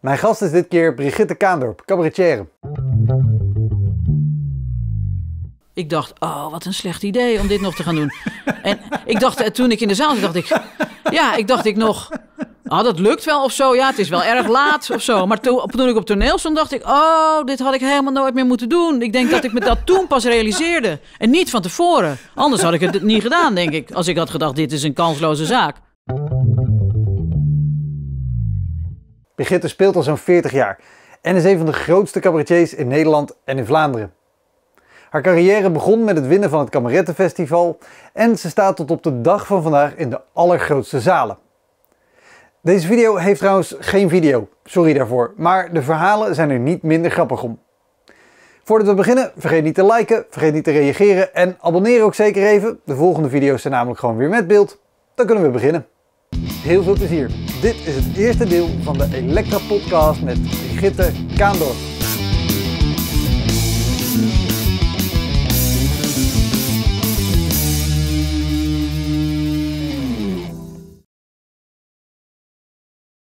Mijn gast is dit keer Brigitte Kaandorp, cabaretière. Ik dacht, oh, wat een slecht idee om dit nog te gaan doen. En ik dacht, eh, toen ik in de zaal zat, dacht ik... Ja, ik dacht ik nog... Ah, dat lukt wel of zo. Ja, het is wel erg laat of zo. Maar toen, toen ik op toneel stond, dacht ik... Oh, dit had ik helemaal nooit meer moeten doen. Ik denk dat ik me dat toen pas realiseerde. En niet van tevoren. Anders had ik het niet gedaan, denk ik. Als ik had gedacht, dit is een kansloze zaak. De speelt al zo'n 40 jaar en is een van de grootste cabaretiers in Nederland en in Vlaanderen. Haar carrière begon met het winnen van het Cabarettenfestival en ze staat tot op de dag van vandaag in de allergrootste zalen. Deze video heeft trouwens geen video, sorry daarvoor, maar de verhalen zijn er niet minder grappig om. Voordat we beginnen, vergeet niet te liken, vergeet niet te reageren en abonneer ook zeker even. De volgende video's zijn namelijk gewoon weer met beeld. Dan kunnen we beginnen. Heel veel plezier. Dit is het eerste deel van de Electra Podcast met Brigitte Kaandorf.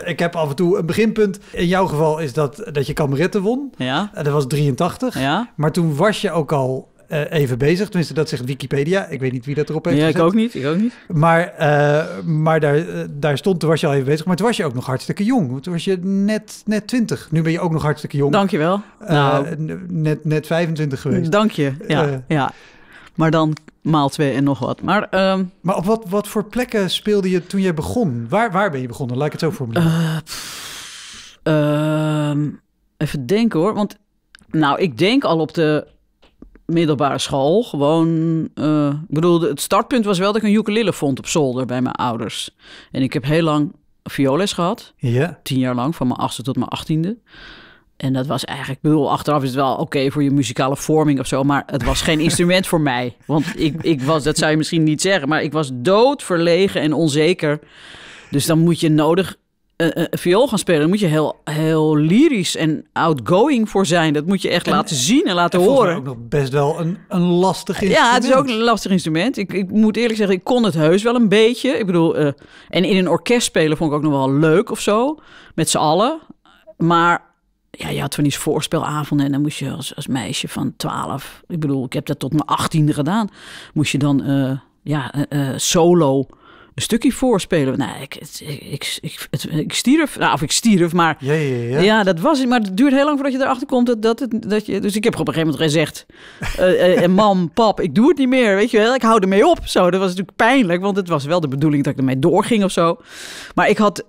Ik heb af en toe een beginpunt. In jouw geval is dat dat je kameretten won. Ja. Dat was 83. Ja. Maar toen was je ook al eh, even bezig. Tenminste, dat zegt Wikipedia. Ik weet niet wie dat erop heeft Ja, ik ook niet. Ik ook niet. Maar, eh, maar daar, eh, daar stond, toen was je al even bezig. Maar toen was je ook nog hartstikke jong. Toen was je net, net 20. Nu ben je ook nog hartstikke jong. Dank je wel. Nou. net, net 25 geweest. Dank je, ja. ja. Maar dan maal twee en nog wat. Maar, ehm, maar op wat, wat voor plekken speelde je toen je begon? Waar, waar ben je begonnen? Laat ik het zo formuleren. Uh, even denken hoor. Want nou, ik denk al op de middelbare school. Gewoon, uh, ik bedoel, het startpunt was wel dat ik een ukulele vond op zolder bij mijn ouders. En ik heb heel lang violes gehad. Ja. Tien jaar lang, van mijn achtste tot mijn achttiende. En dat was eigenlijk, ik bedoel, achteraf is het wel oké voor je muzikale vorming of zo, maar het was geen instrument voor mij. Want ik, ik was, dat zou je misschien niet zeggen, maar ik was doodverlegen en onzeker. Dus dan moet je nodig eh, eh, een viool gaan spelen, moet je heel, heel lyrisch en outgoing voor zijn. Dat moet je echt laten zien en laten en horen. ook nog best wel een, een lastig instrument. Ja, het is ook een lastig instrument. Ik, ik moet eerlijk zeggen, ik kon het heus wel een beetje. Ik bedoel, eh, en in een orkest spelen vond ik ook nog wel leuk of zo. Met z'n allen. Maar ja, je had van voorspelavonden en dan moest je als, als meisje van 12, ik bedoel, ik heb dat tot mijn achttiende gedaan, moest je dan uh, ja, uh, solo een stukje voorspelen. Nou, ik, ik, ik, ik stierf. Nou, of ik stierf, maar... Ja, ja, ja. ja, dat was het. Maar het duurt heel lang voordat je erachter komt dat, dat, het, dat je... Dus ik heb op een gegeven moment gezegd... Uh, uh, mam, pap, ik doe het niet meer, weet je wel. Ik hou ermee op. Zo, dat was natuurlijk pijnlijk, want het was wel de bedoeling dat ik ermee doorging of zo. Maar ik had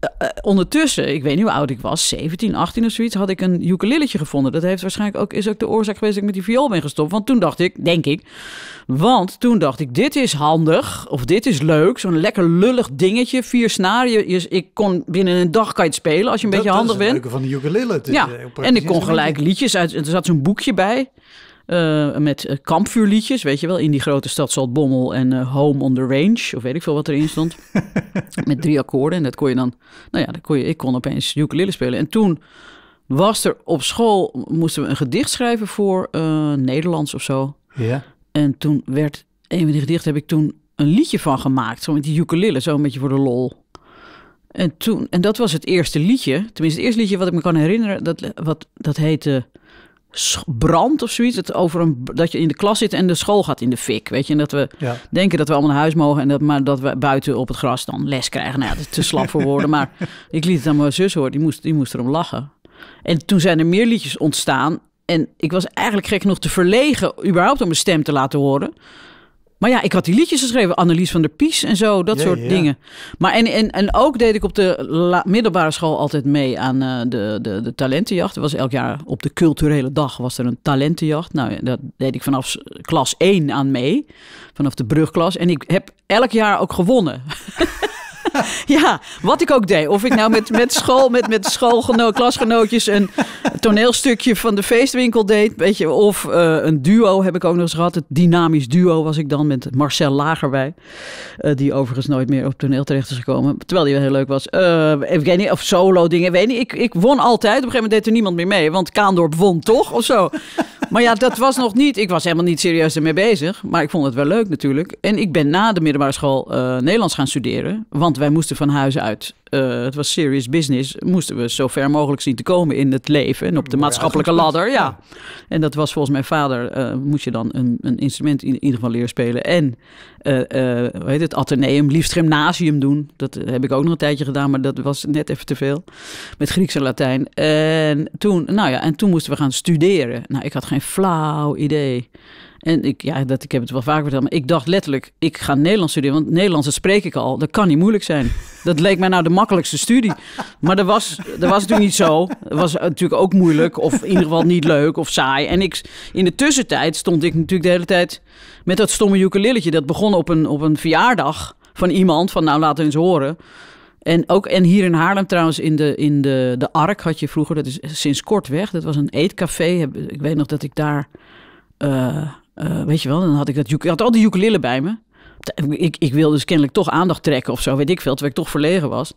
eh, eh, ondertussen, ik weet niet hoe oud ik was, 17, 18 of zoiets, had ik een ukuleletje gevonden. Dat heeft waarschijnlijk ook, is ook de oorzaak geweest dat ik met die viool ben gestopt. Want toen dacht ik, denk ik, want toen dacht ik, dit is handig of dit is leuk. Zo'n lekker lullig dingetje, vier snaren. Je, ik kon binnen een dag kan je het spelen als je een beetje handig bent. Dat is het leuke van de ukulele. en ik kon gelijk liedjes uit, er zat zo'n boekje bij. Eh, met eh, kampvuurliedjes, weet je wel, in die grote stad bommel en eh, Home on the Range, of weet ik veel wat erin stond. met drie akkoorden en dat kon je dan, nou ja, dat kon je, ik kon opeens ukulele spelen. En toen was er op school, moesten we een gedicht schrijven voor Nederlands of zo. Ja. En toen werd, een van die gedichten heb ik toen een liedje van gemaakt, zo met die ukulele, zo een beetje voor de lol. En, toen, en dat was het eerste liedje, tenminste het eerste liedje wat ik me kan herinneren, dat, wat, dat heette brand of zoiets. Het over een, dat je in de klas zit en de school gaat in de fik. Weet je, en dat we denken dat we allemaal naar huis mogen. En dat, maar dat we buiten op het gras dan les krijgen. Nou, dat is te slap voor woorden. Maar ik liet het aan mijn zus horen. Die moest, die moest erom lachen. En toen zijn er meer liedjes ontstaan. En ik was eigenlijk gek genoeg te verlegen überhaupt om mijn stem te laten horen. Maar ja, ik had die liedjes geschreven. Annelies van der Pies en zo, dat soort dingen. Maar en, en, en ook deed ik op de middelbare school altijd mee aan eh, de, de, de talentenjacht. Er was elk jaar op de culturele dag was er een talentenjacht. Nou, dat deed ik vanaf klas 1 aan mee. Vanaf de brugklas. En ik heb elk jaar ook gewonnen. ja, wat ik ook deed. Of ik nou met, met school, met, met schoolgenoot, klasgenootjes een toneelstukje van de feestwinkel deed. Weet je, of eh, een duo heb ik ook nog eens gehad. Het dynamisch duo was ik dan met Marcel Lagerbij. Uh, eh, die overigens nooit meer op toneel terecht is gekomen. Terwijl die wel heel leuk was. Uh, ik weet niet, of solo dingen. Weet niet, ik, ik won altijd. Op een gegeven moment deed er niemand meer mee. Want Kaandorp won toch of zo. Maar ja, dat was nog niet. Ik was helemaal niet serieus ermee bezig. Maar ik vond het wel leuk natuurlijk. En ik ben na de middelbare school eh, Nederlands gaan studeren. Want wij moesten van huis uit eh, het was serious business, moesten we zo ver mogelijk zien te komen in het leven en op de maatschappelijke ladder. Ja. En dat was volgens mijn vader, eh, moest je dan een, een instrument in, ieder geval leren spelen. En eh, hoe heet het, Atheneum, liefst gymnasium doen. Dat heb ik ook nog een tijdje gedaan, maar dat was net even te veel. Met Grieks en Latijn. En toen, nou ja, en toen moesten we gaan studeren. Nou, ik had geen flauw idee. En ik, ja, dat, ik heb het wel vaak verteld, maar ik dacht letterlijk, ik ga Nederlands studeren, want Nederlands dat spreek ik al. Dat kan niet moeilijk zijn. Dat leek mij nou de makkelijkste studie. Maar dat was, dat was natuurlijk niet zo. Dat was natuurlijk ook moeilijk, of in ieder geval niet leuk of saai. En ik, in de tussentijd stond ik natuurlijk de hele tijd met dat stomme ukuleletje. Dat begon op een, op een verjaardag van iemand, van nou laten we eens horen. En, ook, en hier in Haarlem trouwens, in, de, in de, de Ark had je vroeger, dat is sinds kort weg, dat was een eetcafé. Ik weet nog dat ik daar... Eh, eh, weet je wel, dan had ik dat. Ik had al die ukulele bij me. Ik, ik wilde dus kennelijk toch aandacht trekken of zo, weet ik veel. Terwijl ik toch verlegen was.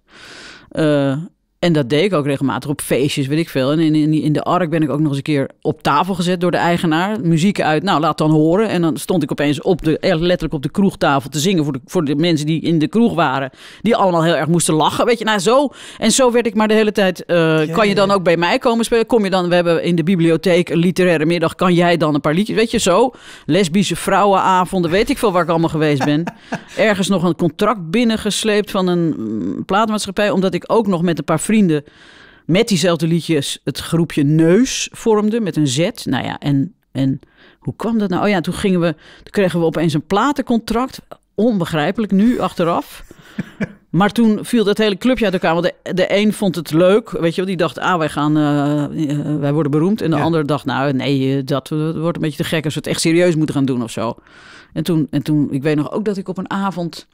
Eh, en dat deed ik ook regelmatig op feestjes, weet ik veel. En in, in, in de ark ben ik ook nog eens een keer op tafel gezet door de eigenaar. Muziek uit, nou laat dan horen. En dan stond ik opeens op de, letterlijk op de kroegtafel te zingen voor de, voor de mensen die in de kroeg waren. Die allemaal heel erg moesten lachen, weet je. Nou zo, en zo werd ik maar de hele tijd, eh, kan je dan ook bij mij komen spelen? Kom je dan, we hebben in de bibliotheek een literaire middag, kan jij dan een paar liedjes, weet je zo. Lesbische vrouwenavonden, weet ik veel waar ik allemaal geweest ben. Ergens nog een contract binnengesleept van een mm, plaatmaatschappij, omdat ik ook nog met een paar vrienden met diezelfde liedjes het groepje Neus vormden met een Z. Nou ja, en, en hoe kwam dat nou? Oh ja, toen, gingen we, toen kregen we opeens een platencontract. Onbegrijpelijk nu, achteraf. Maar toen viel dat hele clubje uit elkaar. Want de, de een vond het leuk, weet je wel. Die dacht, ah, wij, gaan, eh, eh, wij worden beroemd. En de ja. ander dacht, nou, nee, eh, dat, wordt een beetje te gek... als we het echt serieus moeten gaan doen of zo. En toen, en toen, ik weet nog ook dat ik op een avond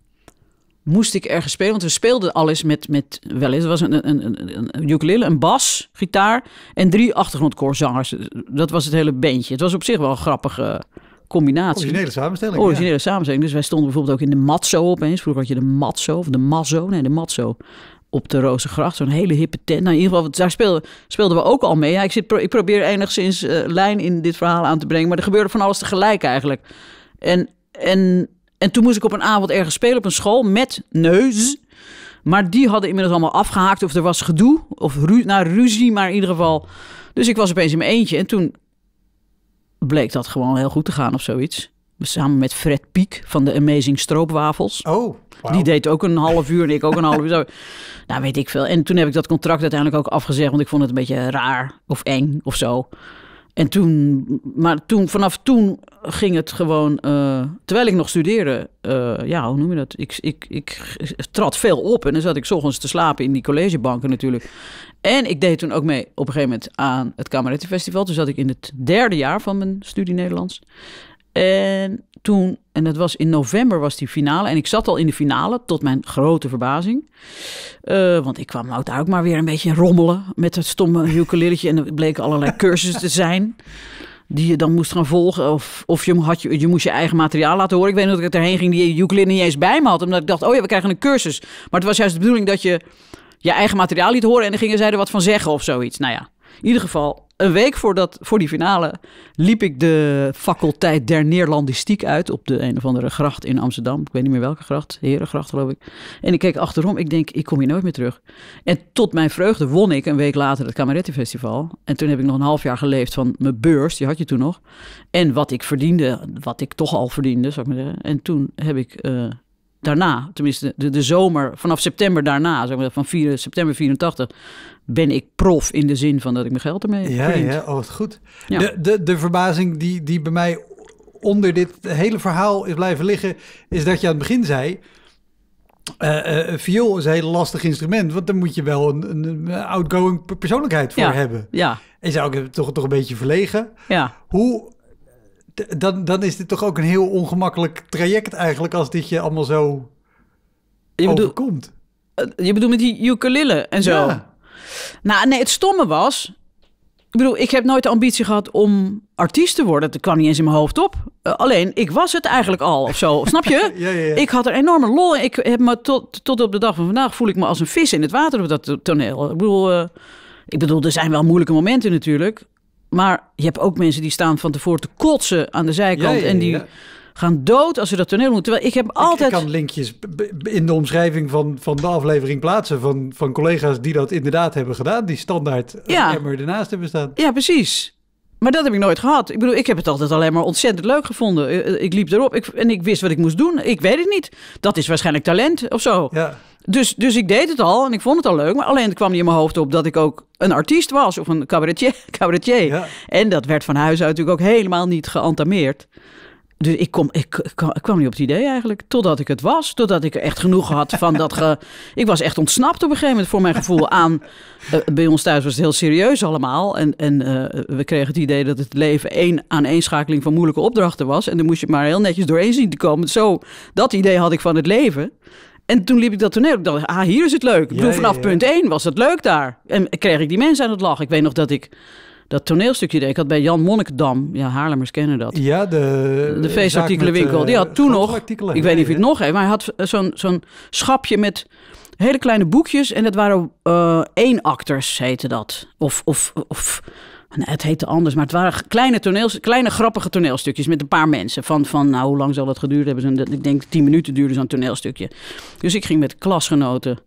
moest ik ergens spelen. Want we speelden alles met, met wel eens, Het was een, een, een, een ukulele, een bas, gitaar en drie achtergrondkoorzangers. Dat was het hele bandje. Het was op zich wel een grappige combinatie. Originele samenstelling. Originele samenstelling. Dus wij stonden bijvoorbeeld ook in de matzo opeens. Vroeger had je de matzo of de mazzo. Nee, de matzo op de Rozengracht. Zo'n hele hippe tent. Nou, in ieder geval, daar speelden, speelden we ook al mee. Ja, ik, zit, ik probeer enigszins eh, lijn in dit verhaal aan te brengen. Maar er gebeurde van alles tegelijk eigenlijk. En, en en toen moest ik op een avond ergens spelen op een school met neus. Maar die hadden inmiddels allemaal afgehaakt of er was gedoe. Of ru nou, ruzie, maar in ieder geval. Dus ik was opeens in mijn eentje. En toen bleek dat gewoon heel goed te gaan of zoiets. Samen met Fred Piek van de Amazing Stroopwafels. Oh, Die deed ook een half uur en ik ook een half uur. Nou, weet ik veel. En toen heb ik dat contract uiteindelijk ook afgezegd, want ik vond het een beetje raar of eng of zo. En toen, maar toen, vanaf toen ging het gewoon, eh, terwijl ik nog studeerde, eh, ja, hoe noem je dat? Ik, ik, ik trad veel op en dan zat ik s ochtends te slapen in die collegebanken natuurlijk. En ik deed toen ook mee op een gegeven moment aan het Kamerettenfestival. Toen zat ik in het derde jaar van mijn studie Nederlands. En toen, en dat was in november, was die finale. En ik zat al in de finale, tot mijn grote verbazing. Eh, want ik kwam ook daar ook maar weer een beetje rommelen met het stomme ukuleletje. En er bleken allerlei cursussen te zijn die je dan moest gaan volgen. Of, of je, had je, moest je eigen materiaal laten horen. Ik weet nog dat ik erheen ging die ukulele niet eens bij me had. Omdat ik dacht, oh ja, we krijgen een cursus. Maar het was juist de bedoeling dat je je eigen materiaal liet horen. En dan gingen zij er wat van zeggen of zoiets. Nou ja, in ieder geval, een week dat voor die finale liep ik de faculteit der Neerlandistiek uit op de een of andere gracht in Amsterdam. Ik weet niet meer welke gracht, Herengracht geloof ik. En ik keek achterom, ik denk, ik kom hier nooit meer terug. En tot mijn vreugde won ik een week later het Cameretti Festival. En toen heb ik nog een half jaar geleefd van mijn beurs, die had je toen nog. En wat ik verdiende, wat ik toch al verdiende, zou ik maar zeggen. En toen heb ik... Eh, daarna, tenminste de, de zomer, vanaf september daarna, zeg maar, van 4, september 84, ben ik prof in de zin van dat ik mijn geld ermee ja, Ja, oh, goed. De, de, de verbazing die, die bij mij onder dit hele verhaal is blijven liggen, is dat je aan het begin zei... Uh, viool is een heel lastig instrument, want dan moet je wel een, een outgoing persoonlijkheid voor hebben. Ja. En zou ook toch, toch een beetje verlegen. Ja. Hoe dan, dan is dit toch ook een heel ongemakkelijk traject eigenlijk als dit je allemaal zo je overkomt. Eh, je bedoelt met die ukulele en zo? Ja. Nou, nee, het stomme was... Ik bedoel, ik heb nooit de ambitie gehad om artiest te worden. Dat kwam niet eens in mijn hoofd op. Eh, alleen, ik was het eigenlijk al of zo. Snap je? Ik had er enorme lol in. Ik heb me tot, tot op de dag van vandaag voel ik me als een vis in het water op dat toneel. Ik bedoel, eh, ik bedoel, er zijn wel moeilijke momenten natuurlijk. Maar je hebt ook mensen die staan van tevoren te kotsen aan de zijkant. en die gaan dood als ze dat toneel moeten. Terwijl ik heb altijd. Ik, kan linkjes in de omschrijving van, van de aflevering plaatsen. Van, van collega's die dat inderdaad hebben gedaan. Die standaard eh, ja. emmer ernaast hebben staan. Ja, precies. Maar dat heb ik nooit gehad. Ik bedoel, ik heb het altijd alleen maar ontzettend leuk gevonden. Eh, eh, ik liep erop ik, en ik wist wat ik moest doen. Ik weet het niet. Dat is waarschijnlijk talent of zo. Ja. Dus, dus ik deed het al en ik vond het al leuk. Maar alleen kwam niet in mijn hoofd op dat ik ook een artiest was of een cabaretier. cabaretier. Ja. En dat werd van huis uit natuurlijk ook helemaal niet geantameerd. Dus ik, kom, ik, kwam, niet op het idee eigenlijk. Totdat ik het was. Totdat ik echt genoeg had van dat. Ge... Ik was echt ontsnapt op een gegeven moment voor mijn gevoel aan. Eh, bij ons thuis was het heel serieus allemaal. En, en eh, we kregen het idee dat het leven één aaneenschakeling van moeilijke opdrachten was. En dan moest je maar heel netjes doorheen zien te komen. Zo, dat idee had ik van het leven. En toen liep ik dat toneel. Ik dacht, ah, hier is het leuk. Ik bedoel, vanaf punt 1 was het leuk daar. En kreeg ik die mensen aan het lachen. Ik weet nog dat ik dat toneelstukje deed. Ik had bij Jan Monnikendam, ja, Haarlemers kennen dat. Ja, de, de eh, feestartikelenwinkel. die had eh, toen nog, ik weet niet of je het nog heeft, maar hij had eh, zo'n zo'n schapje met hele kleine boekjes. En dat waren uh, één acteurs, heette dat. Of, of, of het heette anders, maar het waren kleine, toneels, kleine grappige toneelstukjes met een paar mensen. Van, van nou, hoe lang zal dat geduurd hebben? Ik denk tien minuten duurde zo'n toneelstukje. Dus ik ging met klasgenoten,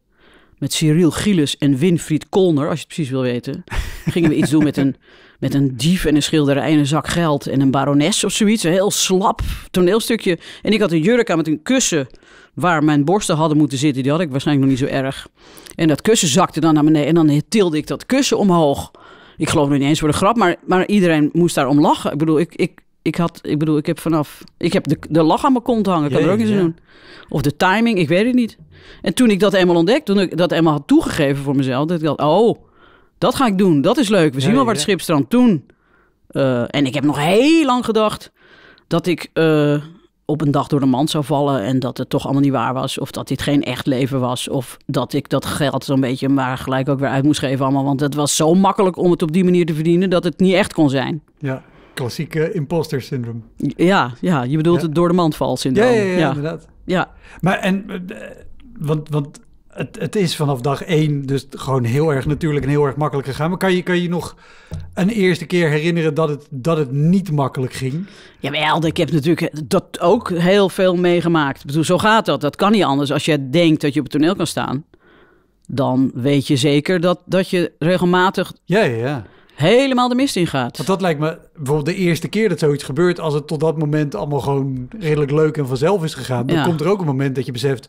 met Cyril Gilles en Winfried Kolner, als je het precies wil weten. Gingen we iets doen met een, met een dief en een schilderij en een zak geld en een barones of zoiets. Een heel slap toneelstukje. En ik had een jurk aan met een kussen waar mijn borsten hadden moeten zitten. Die had ik waarschijnlijk nog niet zo erg. En dat kussen zakte dan naar beneden en dan tilde ik dat kussen omhoog. Ik geloof nu niet eens voor de grap, maar, maar iedereen moest daarom lachen. Ik bedoel, ik, ik, ik, had, ik, bedoel, ik heb vanaf. Ik heb de, de lach aan mijn kont hangen. kan er ook niet doen. Of de timing, ik weet het niet. En toen ik dat eenmaal ontdekte, toen ik dat eenmaal had toegegeven voor mezelf, dat ik dacht: oh, dat ga ik doen. Dat is leuk. We zien wel waar het toen. Eh, en ik heb nog heel lang gedacht dat ik eh, op een dag door de mand zou vallen en dat het toch allemaal niet waar was. Of dat dit geen echt leven was. Of dat ik dat geld zo'n beetje maar gelijk ook weer uit moest geven allemaal. Want het was zo makkelijk om het op die manier te verdienen dat het niet echt kon zijn. Ja, klassieke imposter syndroom. Ja, ja je bedoelt het door de mand val syndroom. Ja, ja, ja, inderdaad. Ja. Maar en, eh, want, want het, het is vanaf dag één dus gewoon heel erg natuurlijk en heel erg makkelijk gegaan. Maar kan je kan je nog een eerste keer herinneren dat het, dat het niet makkelijk ging? Ja, ik heb natuurlijk dat ook heel veel meegemaakt. Ik bedoel, zo gaat dat. Dat kan niet anders. Als je denkt dat je op het toneel kan staan, dan weet je zeker dat, dat je regelmatig... Ja, ja, ja helemaal de mist in gaat. Want dat lijkt me bijvoorbeeld de eerste keer dat zoiets gebeurt, als het tot dat moment allemaal gewoon redelijk leuk en vanzelf is gegaan, dan komt er ook een moment dat je beseft: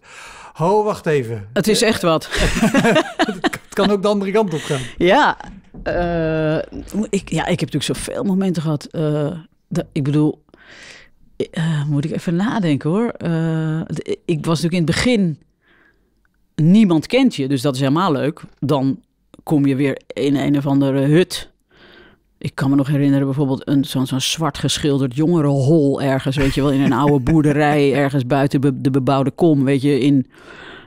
Ho, wacht even. Het is echt wat. het kan ook de andere kant op gaan. Ja, eh, ik, ja ik heb natuurlijk zoveel momenten gehad. Eh, dat, ik bedoel, eh, moet ik even nadenken hoor. ik was natuurlijk in het begin. Niemand kent je, dus dat is helemaal leuk. Dan kom je weer in een of andere hut ik kan me nog herinneren bijvoorbeeld een, zo'n zo'n zwart geschilderd jongerenhol ergens, weet je wel, in een oude boerderij ergens buiten de bebouwde kom, weet je, in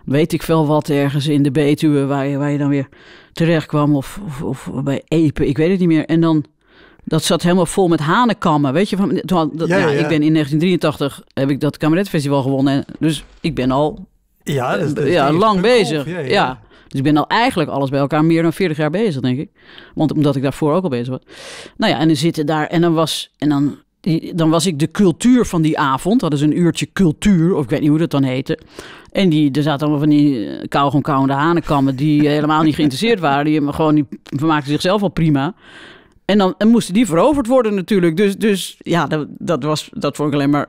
weet ik veel wat, ergens in de Betuwe waar je, waar je dan weer terecht kwam of, of, of bij Epen, ik weet het niet meer. En dan, dat zat helemaal vol met hanenkammen, weet je. Van, ja, Ik ben in 1983, heb ik dat kameretfestival gewonnen, dus ik ben al ja, ja lang bezig. ja. Dus ik ben al eigenlijk alles bij elkaar meer dan 40 jaar bezig, denk ik. Want omdat ik daarvoor ook al bezig was. Nou ja, en dan zitten daar en dan was. En dan, dan was ik de cultuur van die avond. Dat is een uurtje cultuur, of ik weet niet hoe dat dan heette. En die, er zaten allemaal van die eh, kou gewoon kauwende hanenkammen... die helemaal niet geïnteresseerd waren. Die, gewoon, vermaakten zichzelf al prima. En dan en moesten die veroverd worden natuurlijk. Dus, dus ja, dat, dat, was, dat vond ik alleen maar,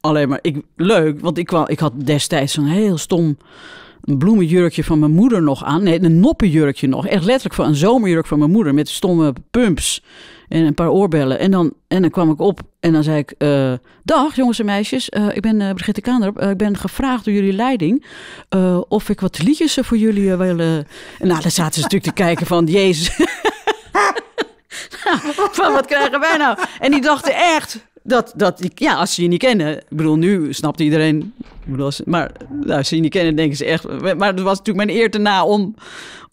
alleen maar ik, leuk. Want ik, ik had destijds zo'n heel stom een bloemenjurkje van mijn moeder nog aan. Nee, een noppenjurkje nog. Echt letterlijk van een zomerjurk van mijn moeder met stomme pumps en een paar oorbellen. En dan, en dan kwam ik op en dan zei ik: eh, Dag jongens en meisjes, eh, ik ben uh, Brigitte Kaanderop. ik ben gevraagd door jullie leiding of ik wat liedjes voor jullie wil. nou, dan zaten ze natuurlijk te kijken: van Jezus. Nou, van wat krijgen wij nou? En die dachten echt, dat, dat, ja, als ze je niet kennen. Ik bedoel, nu snapt iedereen. Bedoel, maar nou, als ze je niet kennen, denken ze echt. Maar het was natuurlijk mijn eer na om,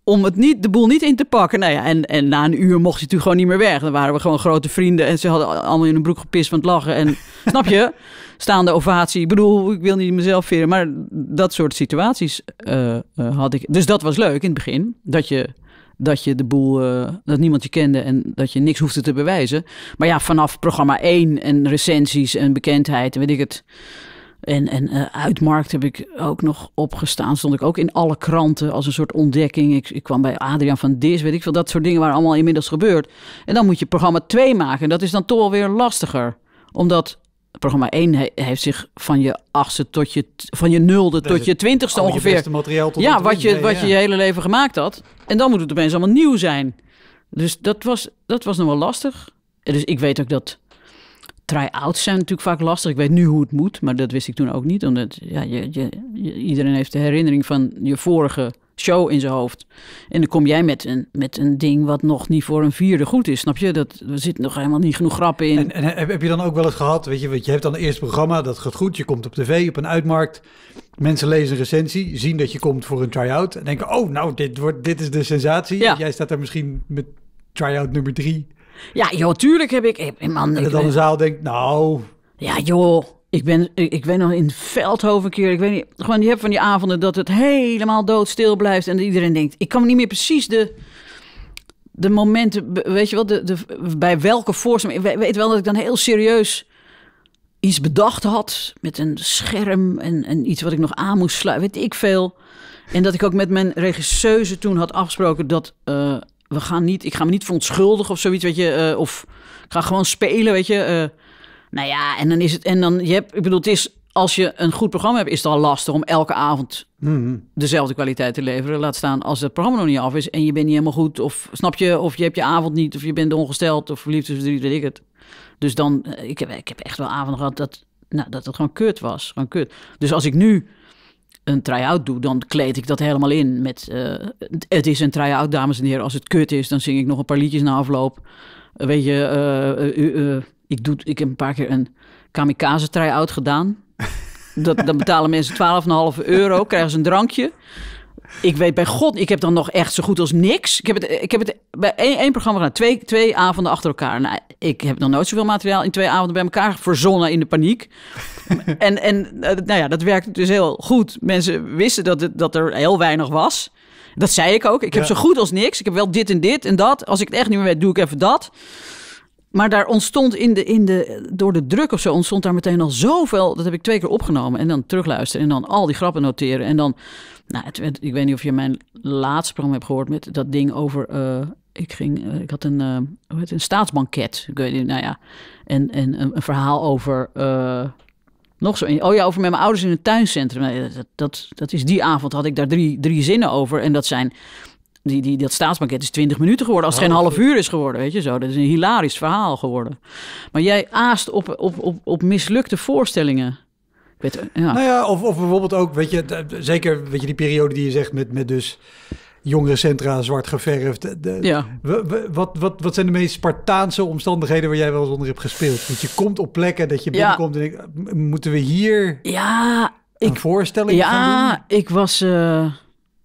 om het niet, de boel niet in te pakken. Nou ja, en, en na een uur mocht je natuurlijk gewoon niet meer weg. Dan waren we gewoon grote vrienden. En ze hadden allemaal in een broek gepist van het lachen. En snap je? Staande ovatie. Ik bedoel, ik wil niet mezelf veren. Maar dat soort situaties eh, eh, had ik. Dus dat was leuk in het begin. Dat je dat je de boel, eh, dat niemand je kende en dat je niks hoefde te bewijzen. Maar ja, vanaf programma 1 en recensies en bekendheid en weet ik het. En, en eh, uitmarkt heb ik ook nog opgestaan. Stond ik ook in alle kranten als een soort ontdekking. Ik, ik kwam bij Adriaan van Dis, weet ik veel. Dat soort dingen waren allemaal inmiddels gebeurd. En dan moet je programma 2 maken. En dat is dan toch weer lastiger. Omdat programma 1 heeft zich van je achtste tot je, van je nulde tot je oh, twintigste ongeveer. materiaal tot ja, wat, je, wat je je hele leven gemaakt had. En dan moet het opeens allemaal nieuw zijn. Dus dat was, dat was nog wel lastig. dus ik weet ook dat try-outs zijn natuurlijk vaak lastig. Ik weet nu hoe het moet, maar dat wist ik toen ook niet. Omdat ja, je, je iedereen heeft de herinnering van je vorige show in zijn hoofd. En dan kom jij met een, met een ding wat nog niet voor een vierde goed is, snap je? Dat, er zit nog helemaal niet genoeg grappen in. En, en heb, je dan ook wel eens gehad, weet je, want je hebt dan het eerste programma, dat gaat goed, je komt op tv, op een uitmarkt, mensen lezen recensie, zien dat je komt voor een try-out en denken, oh, nou, dit, wordt, dit is de sensatie. Ja. Jij staat daar misschien met try-out nummer drie. Ja, joh, tuurlijk heb ik... Heb, eh, en dan de zaal denkt, nou... Ja, joh, ik, ben, ik, ik nog in Veldhoven een keer. Ik weet niet, gewoon, je hebt van die avonden dat het helemaal doodstil blijft. En iedereen denkt, ik kan me niet meer precies de, de momenten... Weet je wel, de, de, bij welke voorstelling... Ik weet wel dat ik dan heel serieus iets bedacht had. Met een scherm en, en iets wat ik nog aan moest sluiten. Weet ik veel. En dat ik ook met mijn regisseuse toen had afgesproken dat... Eh, we gaan niet, ik ga me niet verontschuldigen of zoiets, weet je. Eh, of ik ga gewoon spelen, weet je. Eh. Nou ja, en dan is het. En dan, je hebt, ik bedoel, het is als je een goed programma hebt, is het al lastig om elke avond mhm. dezelfde kwaliteit te leveren. Laat staan als het programma nog niet af is en je bent niet helemaal goed. Of snap je, of je hebt je avond niet, of je bent ongesteld, of drie weet ik het. Dus dan, eh, ik heb, ik heb echt wel avonden gehad dat, nou, dat het gewoon kut was. Gewoon kut. Dus als ik nu een try-out doe, dan kleed ik dat helemaal in met... Eh, het is een try-out, dames en heren. Als het kut is, dan zing ik nog een paar liedjes na afloop. Weet je, eh, ik, doe, ik heb een paar keer een kamikaze try-out gedaan. Dat, dan betalen mensen 12,5 euro, krijgen ze een drankje. Ik weet bij God, ik heb dan nog echt zo goed als niks. Ik heb het, ik heb het bij één, één programma gedaan, twee, twee avonden achter elkaar. Nou, ik heb nog nooit zoveel materiaal in twee avonden bij elkaar verzonnen in de paniek. en en eh, nou ja, dat werkte dus heel goed. Mensen wisten dat, het, dat er heel weinig was. Dat zei ik ook. Ik heb zo goed als niks. Ik heb wel dit en dit en dat. Als ik het echt niet meer weet, doe ik even dat. Maar daar ontstond in de, in de, door de druk of zo, ontstond daar meteen al zoveel. Dat heb ik twee keer opgenomen en dan terugluisteren en dan al die grappen noteren. En dan, nou, het, ik weet niet of je mijn laatste programma hebt gehoord met dat ding over. Eh, ik, ging, eh, ik had een, uh, hoe heet het, een staatsbanket. nou ja. En, en een, verhaal over. nog zo. Oh ja, over met mijn ouders in een tuincentrum. Dat, dat, dat is die avond had ik daar drie, drie zinnen over. En dat zijn die, die, dat staatsbanket is 20 minuten geworden. Als het oh, geen half uur is geworden, weet je zo. Dat is een hilarisch verhaal geworden. Maar jij aast op, op, op, op mislukte voorstellingen. Ik weet, ja. Nou ja, of, of bijvoorbeeld ook, weet je, zeker weet je, die periode die je zegt met, met dus Centra zwart geverfd. De, ja. wat, wat, wat zijn de meest Spartaanse omstandigheden waar jij wel eens onder hebt gespeeld? Dat je komt op plekken dat je binnenkomt en ik, moeten we hier ja, een ik, voorstelling ja, gaan doen? Ja, ik was... Eh,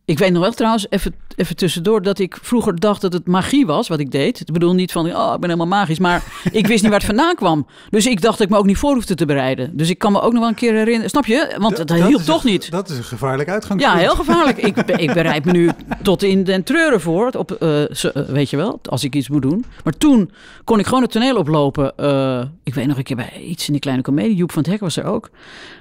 ik weet nog wel trouwens, even, even tussendoor, dat ik vroeger dacht dat het magie was wat ik deed. Ik bedoel niet van, oh, ik ben helemaal magisch, maar ik wist niet waar het vandaan kwam. Dus ik dacht dat ik me ook niet voor hoefde te bereiden. Dus ik kan me ook nog wel een keer herinneren, snap je? Want dat, dat hielp toch niet. Dat is een gevaarlijk uitgangspunt. Ja, heel gevaarlijk. ik, ik bereid me nu tot in den treuren voor, op, eh, eh, weet je wel, als ik iets moet doen. Maar toen kon ik gewoon het toneel oplopen. Eh, ik weet nog een keer bij iets in die kleine komedie, Joep van het Hek was er ook.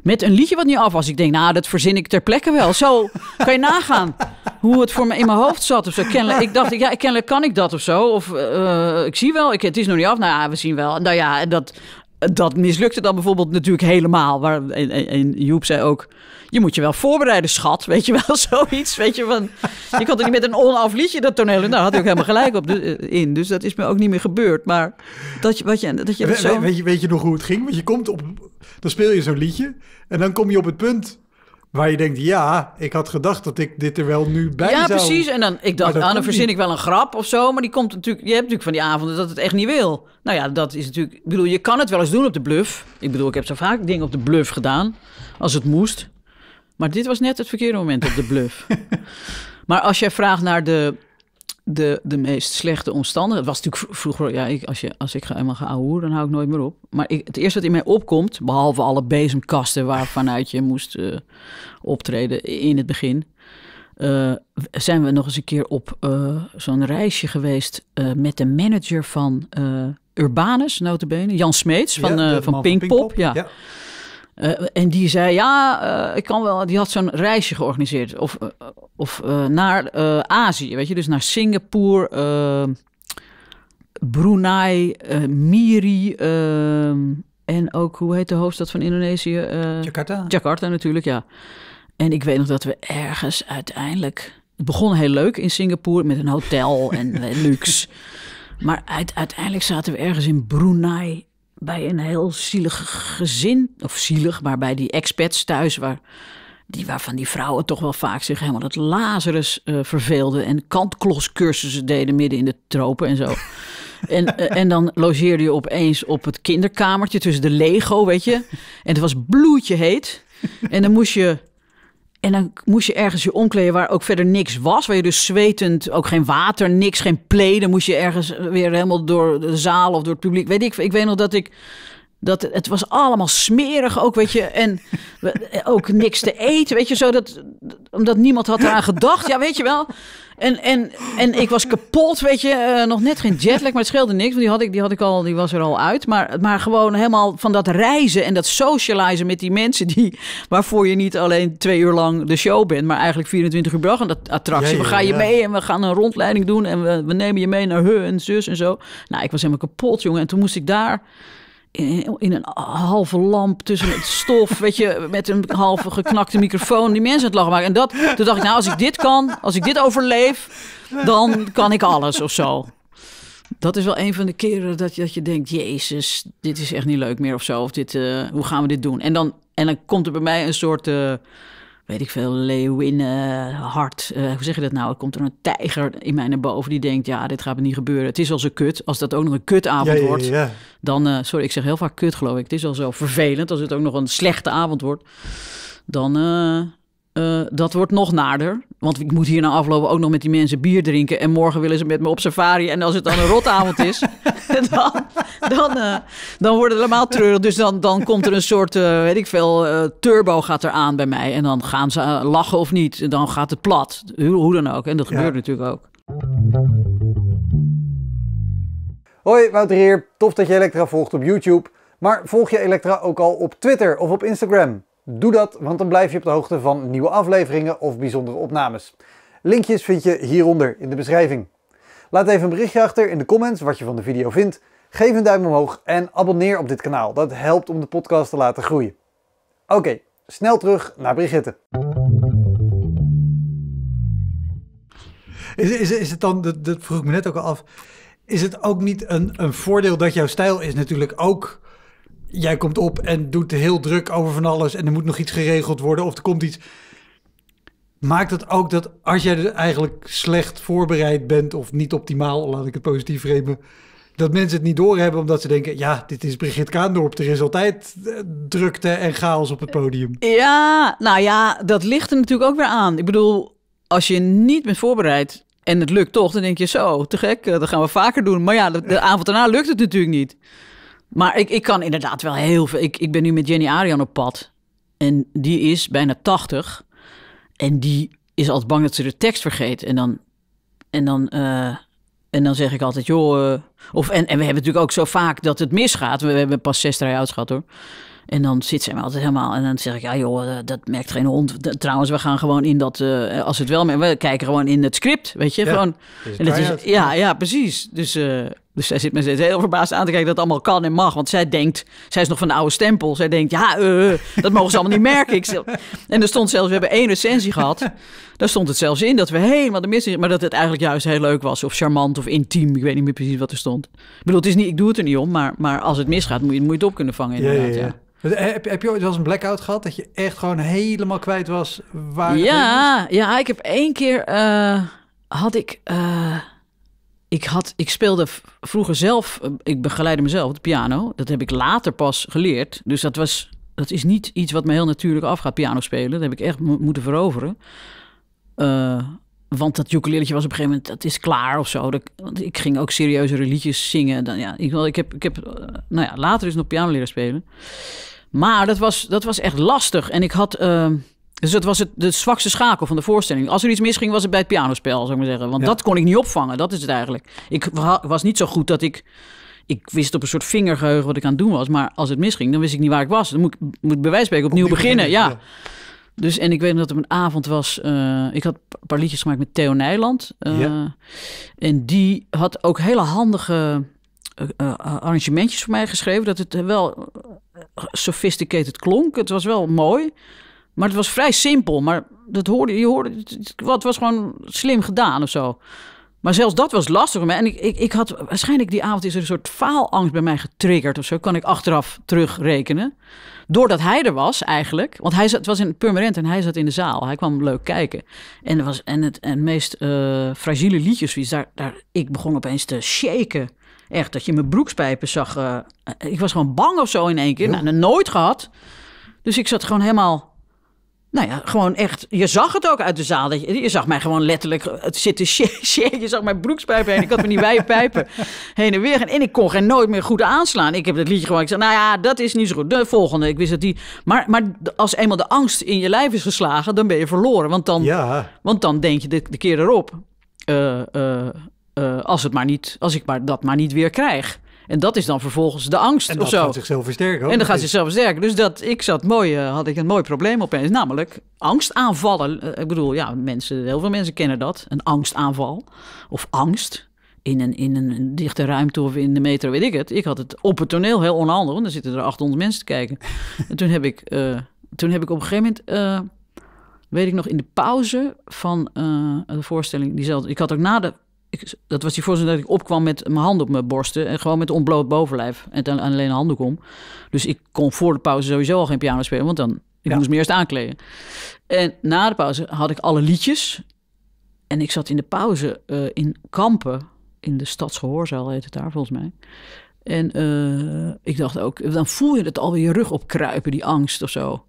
Met een liedje wat niet af was. Ik denk, nou, dat verzin ik ter plekke wel. Zo kan je nagaan. Hoe het voor me in mijn hoofd zat of zo. ik dacht, ja, kennelijk kan ik dat of zo. Of eh, ik zie wel, ik, het is nog niet af. Nou ja, we zien wel. Nou ja, dat, dat mislukte dan bijvoorbeeld natuurlijk helemaal. Waar, en, en, Joep zei ook, je moet je wel voorbereiden, schat. Weet je wel, zoiets. Weet je, van, Je had er niet met een on liedje dat toneel. Nou, had ik ook helemaal gelijk op dus, eh, in. Dus dat is me ook niet meer gebeurd. Maar dat je, wat je, dat je, dat zo... weet, je weet je nog hoe het ging? Want je komt op, dan speel je zo'n liedje. En dan kom je op het punt Waar je denkt, ja, ik had gedacht dat ik dit er wel nu bij ja, zou. Ja, precies. En dan, ik dacht, aan dan verzin ik wel een grap of zo. Maar die komt natuurlijk, je hebt natuurlijk van die avonden dat het echt niet wil. Nou ja, dat is natuurlijk... Ik bedoel, je kan het wel eens doen op de bluff. Ik bedoel, ik heb zo vaak dingen op de bluff gedaan. Als het moest. Maar dit was net het verkeerde moment op de bluff. maar als jij vraagt naar de de, de meest slechte omstandigheden. Het was natuurlijk vroeger, ja, ik, als, je, als ik ga eenmaal ga ouwen, dan hou ik nooit meer op. Maar ik, het eerste wat in mij opkomt, behalve alle bezemkasten vanuit je moest eh, optreden in het begin, eh, zijn we nog eens een keer op eh, zo'n reisje geweest met de manager van Urbanus, notabene, Jan Smeets van, van Pinkpop. ja. Eh, en die zei, ja, eh, ik kan wel. Die had zo'n reisje georganiseerd. Of, eh, of naar Azië, weet je. Dus naar Singapore, Brunei, Miri. en ook, hoe heet de hoofdstad van Indonesië? Jakarta. Jakarta natuurlijk, ja. En ik weet nog dat we ergens uiteindelijk... Het begon heel leuk in Singapore met een hotel en luxe. Maar uiteindelijk zaten we ergens in Brunei bij een heel zielig gezin, of zielig, maar bij die expats thuis, waar, die, waarvan die vrouwen toch wel vaak zich helemaal het Lazarus uh, verveelden en kantkloscursussen deden midden in de tropen en zo. En, eh, en, dan logeerde je opeens op het kinderkamertje tussen de Lego, weet je. En het was bloedje heet. En dan moest je en dan moest je ergens je omkleden waar ook verder niks was. Waar je dus zwetend, ook geen water, niks, geen pleden. moest je ergens weer helemaal door de zaal of door het publiek. Weet ik, ik weet nog dat ik... Dat, het was allemaal smerig ook, weet je. En eh, ook niks te eten, weet je. Zo dat, omdat niemand had eraan gedacht. Ja, weet je wel. En, en, en ik was kapot, weet je. Eh, nog net geen jetlag, maar het scheelde niks. Want die had ik, die had ik al, die was er al uit. Maar, maar gewoon helemaal van dat reizen en dat socializen met die mensen. Die, waarvoor je niet alleen twee uur lang de show bent. Maar eigenlijk 24 uur bracht En dat attractie. we gaan je mee en we gaan een rondleiding doen. En we, we nemen je mee naar hun en zus en zo. Nou, ik was helemaal kapot, jongen. En toen moest ik daar in, een halve lamp tussen het stof, weet je, met een halve geknakte microfoon, die mensen het lachen maken. En dat, toen dacht ik, nou, als ik dit kan, als ik dit overleef, dan kan ik alles of zo. Dat is wel een van de keren dat je, dat je denkt, jezus, dit is echt niet leuk meer of zo. Of dit, eh, hoe gaan we dit doen? En dan, en dan komt er bij mij een soort... Eh, weet ik veel, leeuwinnen, hart. Eh, hoe zeg je dat nou? Er komt er een tijger in mij naar boven die denkt, ja, dit gaat me niet gebeuren. Het is al zo kut. Als dat ook nog een kutavond wordt, ja, dan, eh, sorry, ik zeg heel vaak kut geloof ik. Het is al zo vervelend als het ook nog een slechte avond wordt. Dan, eh, eh, dat wordt nog nader. Want ik moet hier na aflopen ook nog met die mensen bier drinken. En morgen willen ze met me op safari. En als het dan een rotavond is, dan, dan, uh, dan wordt het helemaal treurig. Dus dan, dan komt er een soort, eh, weet ik veel, turbo gaat er aan bij mij. En dan gaan ze lachen of niet. En dan gaat het plat. Hoe, hoe dan ook. En dat gebeurt natuurlijk ook. Hoi, Wouter hier. Tof dat je Elektra volgt op YouTube. Maar volg je Elektra ook al op Twitter of op Instagram? Doe dat, want dan blijf je op de hoogte van nieuwe afleveringen of bijzondere opnames. Linkjes vind je hieronder in de beschrijving. Laat even een berichtje achter in de comments wat je van de video vindt. Geef een duim omhoog en abonneer op dit kanaal. Dat helpt om de podcast te laten groeien. Oké, snel terug naar Brigitte. Is, is, is het dan, dat, vroeg ik me net ook al af, is het ook niet een, een voordeel dat jouw stijl is natuurlijk ook jij komt op en doet heel druk over van alles en er moet nog iets geregeld worden of er komt iets. Maakt het ook dat als jij er eigenlijk slecht voorbereid bent of niet optimaal, laat ik het positief framen, dat mensen het niet doorhebben omdat ze denken, ja, dit is Brigitte Kaandorp, er is altijd eh, drukte en chaos op het podium. Ja, nou ja, dat ligt er natuurlijk ook weer aan. Ik bedoel, als je niet bent voorbereid en het lukt toch, dan denk je zo, te gek, eh, dat gaan we vaker doen. Maar ja, de, de avond daarna lukt het natuurlijk niet. Maar ik, ik kan inderdaad wel heel veel. Ik, ik ben nu met Jenny Arian op pad. En die is bijna 80. En die is altijd bang dat ze de tekst vergeet. En dan, en dan, eh, en dan zeg ik altijd, joh. Eh, of, en, en we hebben natuurlijk ook zo vaak dat het misgaat. We, hebben pas zes try-outs gehad hoor. En dan zit ze me altijd helemaal. En dan zeg ik, ja joh, eh, dat merkt geen hond. trouwens, we gaan gewoon in dat. als het wel. We kijken gewoon in het script. Weet je, gewoon. En is, ja, ja, precies. Dus. Dus zij zit me steeds heel verbaasd aan te kijken dat het allemaal kan en mag. Want zij denkt, zij is nog van de oude stempel. Zij denkt, ja, eh, eh, dat mogen ze allemaal niet merken. Ik en er stond zelfs, we hebben één recensie gehad. Daar stond het zelfs in dat we helemaal de mis Maar dat het eigenlijk juist heel leuk was. Of charmant of intiem. Ik weet niet meer precies wat er stond. Ik bedoel, het is niet, ik doe het er niet om. Maar, maar als het misgaat, moet je, moet je het op kunnen vangen inderdaad. Ja, dus, eh, Heb, heb, je ooit wel eens een blackout gehad? Dat je echt gewoon helemaal kwijt was waar Ja, ja ik heb één keer... had ik ik, had, ik speelde vroeger zelf, eh, ik begeleidde mezelf de piano. Dat heb ik later pas geleerd. Dus dat, was, dat is niet iets wat me heel natuurlijk afgaat, piano spelen. Dat heb ik echt moeten veroveren. Eh, want dat ukuleletje was op een gegeven moment, dat is klaar of zo. want ik ging ook serieuze liedjes zingen. Dan, ja, ik, ik heb, ik heb eh, nou ja, later is nog piano leren spelen. Maar dat was, dat was echt lastig. En ik had... Ehm, dus dat was het, de zwakste schakel van de voorstelling. Als er iets misging, was het bij het pianospel, zou ik maar zeggen. Want dat kon ik niet opvangen, dat is het eigenlijk. Ik was niet zo goed dat ik... Ik wist op een soort vingergeheugen wat ik aan het doen was. Maar als het misging, dan wist ik niet waar ik was. Dan moet ik moet bij wijze van opnieuw, beginnen, ja. Dus, en ik weet dat het een avond was. Eh, ik had een paar liedjes gemaakt met Theo Nijland. Eh, ja. En die had ook hele handige eh, arrangementjes voor mij geschreven. Dat het wel sophisticated klonk. Het was wel mooi. Maar het was vrij simpel. Maar dat hoorde, je hoorde, het was gewoon slim gedaan of zo. Maar zelfs dat was lastig voor En ik, ik, ik had waarschijnlijk die avond is er een soort faalangst bij mij getriggerd of zo. Kan ik achteraf terugrekenen. Doordat hij er was eigenlijk. Want hij zat, het was in Permanent en hij zat in de zaal. Hij kwam leuk kijken. En, was, en het en meest uh, eh, fragile liedjes. Daar, daar, ik begon opeens te shaken. Echt, dat je mijn broekspijpen zag. Eh, ik was gewoon bang of zo in één keer. had Nou, nooit gehad. Dus ik zat gewoon helemaal nou ja, gewoon echt. Je zag het ook uit de zaal. Dat je, je zag mij gewoon letterlijk eh, het zitten shaken. Je zag mijn broekspijpen. heen. Ik had me niet wijde pijpen heen en weer. En ik kon geen nooit meer goed aanslaan. Ik heb dat liedje gewoon. Ik zei, nou ja, dat is niet zo goed. De volgende. Ik wist dat die. Maar, maar als eenmaal de angst in je lijf is geslagen, dan ben je verloren. Want dan, want dan denk je de, keer erop. Eh, eh, als, het maar niet, als ik maar dat maar niet weer krijg. En dat is dan vervolgens de angst en dat gaat zichzelf versterken. En dan gaat zichzelf versterken. Dus dat, ik zat mooi, eh, had ik een mooi probleem opeens. Namelijk angstaanvallen. Eh, ik bedoel, ja, mensen, heel veel mensen kennen dat. Een angstaanval of angst. In een, in een dichte ruimte of in de metro, weet ik het. Ik had het op het toneel heel onhandig, want er zitten er 800 mensen te kijken. en toen heb ik, eh, toen heb ik op een gegeven moment weet ik nog, in de pauze van de voorstelling. Diezelfde, ik had ook na de dat was die voorzien dat ik opkwam met mijn handen op mijn borsten en gewoon met ontbloot bovenlijf en dan alleen handenkom. kom Dus ik kon voor de pauze sowieso al geen piano spelen, want dan ik moest me eerst aankleden. En na de pauze had ik alle liedjes en ik zat in de pauze eh, in Kampen, in de stadsgehoorzaal heet het daar volgens mij. En eh, ik dacht ook, dan voel je het alweer je rug opkruipen, die angst of zo.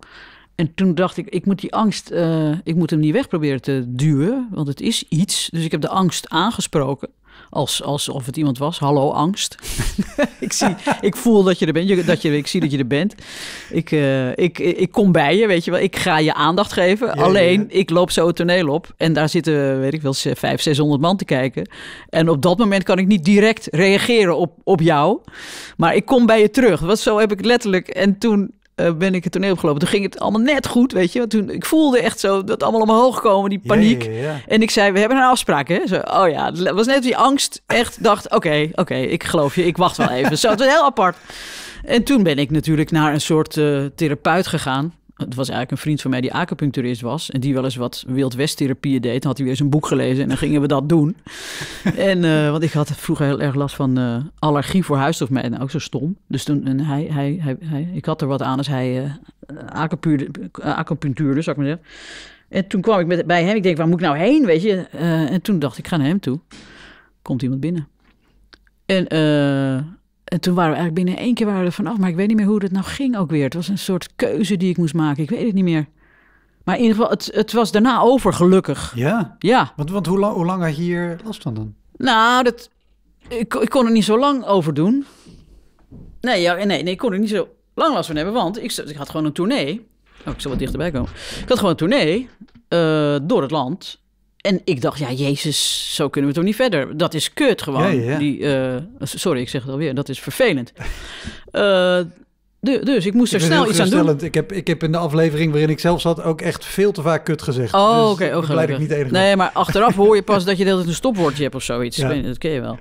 En toen dacht ik, ik moet die angst, eh, ik moet hem niet weg proberen te duwen, want het is iets. Dus ik heb de angst aangesproken. Als, alsof het iemand was. Hallo, angst. ik, zie, ik voel dat je er bent. dat je, ik zie dat je er bent. Ik, eh, ik, ik kom bij je, weet je wel. Ik ga je aandacht geven. Alleen, ik loop zo het toneel op. En daar zitten, weet ik wel, 500, 600 man te kijken. En op dat moment kan ik niet direct reageren op, op jou. Maar ik kom bij je terug. Wat, zo heb ik letterlijk... En toen eh, ben ik het toneel opgelopen. Toen ging het allemaal net goed, weet je. Want toen, ik voelde echt zo dat allemaal omhoog komen, die paniek. En ik zei, we hebben een afspraak, hè. Zo, oh ja, het was net die angst echt dacht, oké, oké, ik geloof je, ik wacht wel even. zo, het was heel apart. En toen ben ik natuurlijk naar een soort eh, therapeut gegaan het was eigenlijk een vriend van mij die acupuncturist was. En die wel eens wat wildwesttherapieën deed. Dan had hij weer zijn boek gelezen en dan gingen we dat doen. en, uh, want ik had vroeger heel erg last van eh, allergie voor huisstofmijten. Nou, en ook zo stom. Dus toen, en hij, hij, hij, ik had er wat aan als hij uh, acupunctuurde, zou ik maar zeggen. En toen kwam ik met, bij hem. Ik denk, waar moet ik nou heen, weet je? en toen dacht ik, ik ga naar hem toe. Komt iemand binnen. En en toen waren we eigenlijk binnen één keer waren we vanaf. Maar ik weet niet meer hoe dat nou ging ook weer. Het was een soort keuze die ik moest maken. Ik weet het niet meer. Maar in ieder geval, het, het was daarna over, gelukkig. Ja? Ja. Want, want hoe, lang, hoe lang had je hier last van dan? Nou, dat, ik, ik kon er niet zo lang over doen. Nee, ja, nee, nee, ik kon er niet zo lang last van hebben. Want ik, ik had gewoon een tournee. Oh, ik zal wat dichterbij komen. Ik had gewoon een tournee eh, door het land. En ik dacht, ja, Jezus, zo kunnen we toch niet verder. Dat is kut gewoon. Die, eh, sorry, ik zeg het alweer. Dat is vervelend. Eh, dus ik moest er snel iets aan doen. Ik heb, ik heb in de aflevering waarin ik zelf zat ook echt veel te vaak kut gezegd. Oh, dus oké. Okay, oh, niet enig Nee, maar achteraf hoor je pas dat je deelt een stopwoordje hebt of zoiets. Ja. dat ken je wel.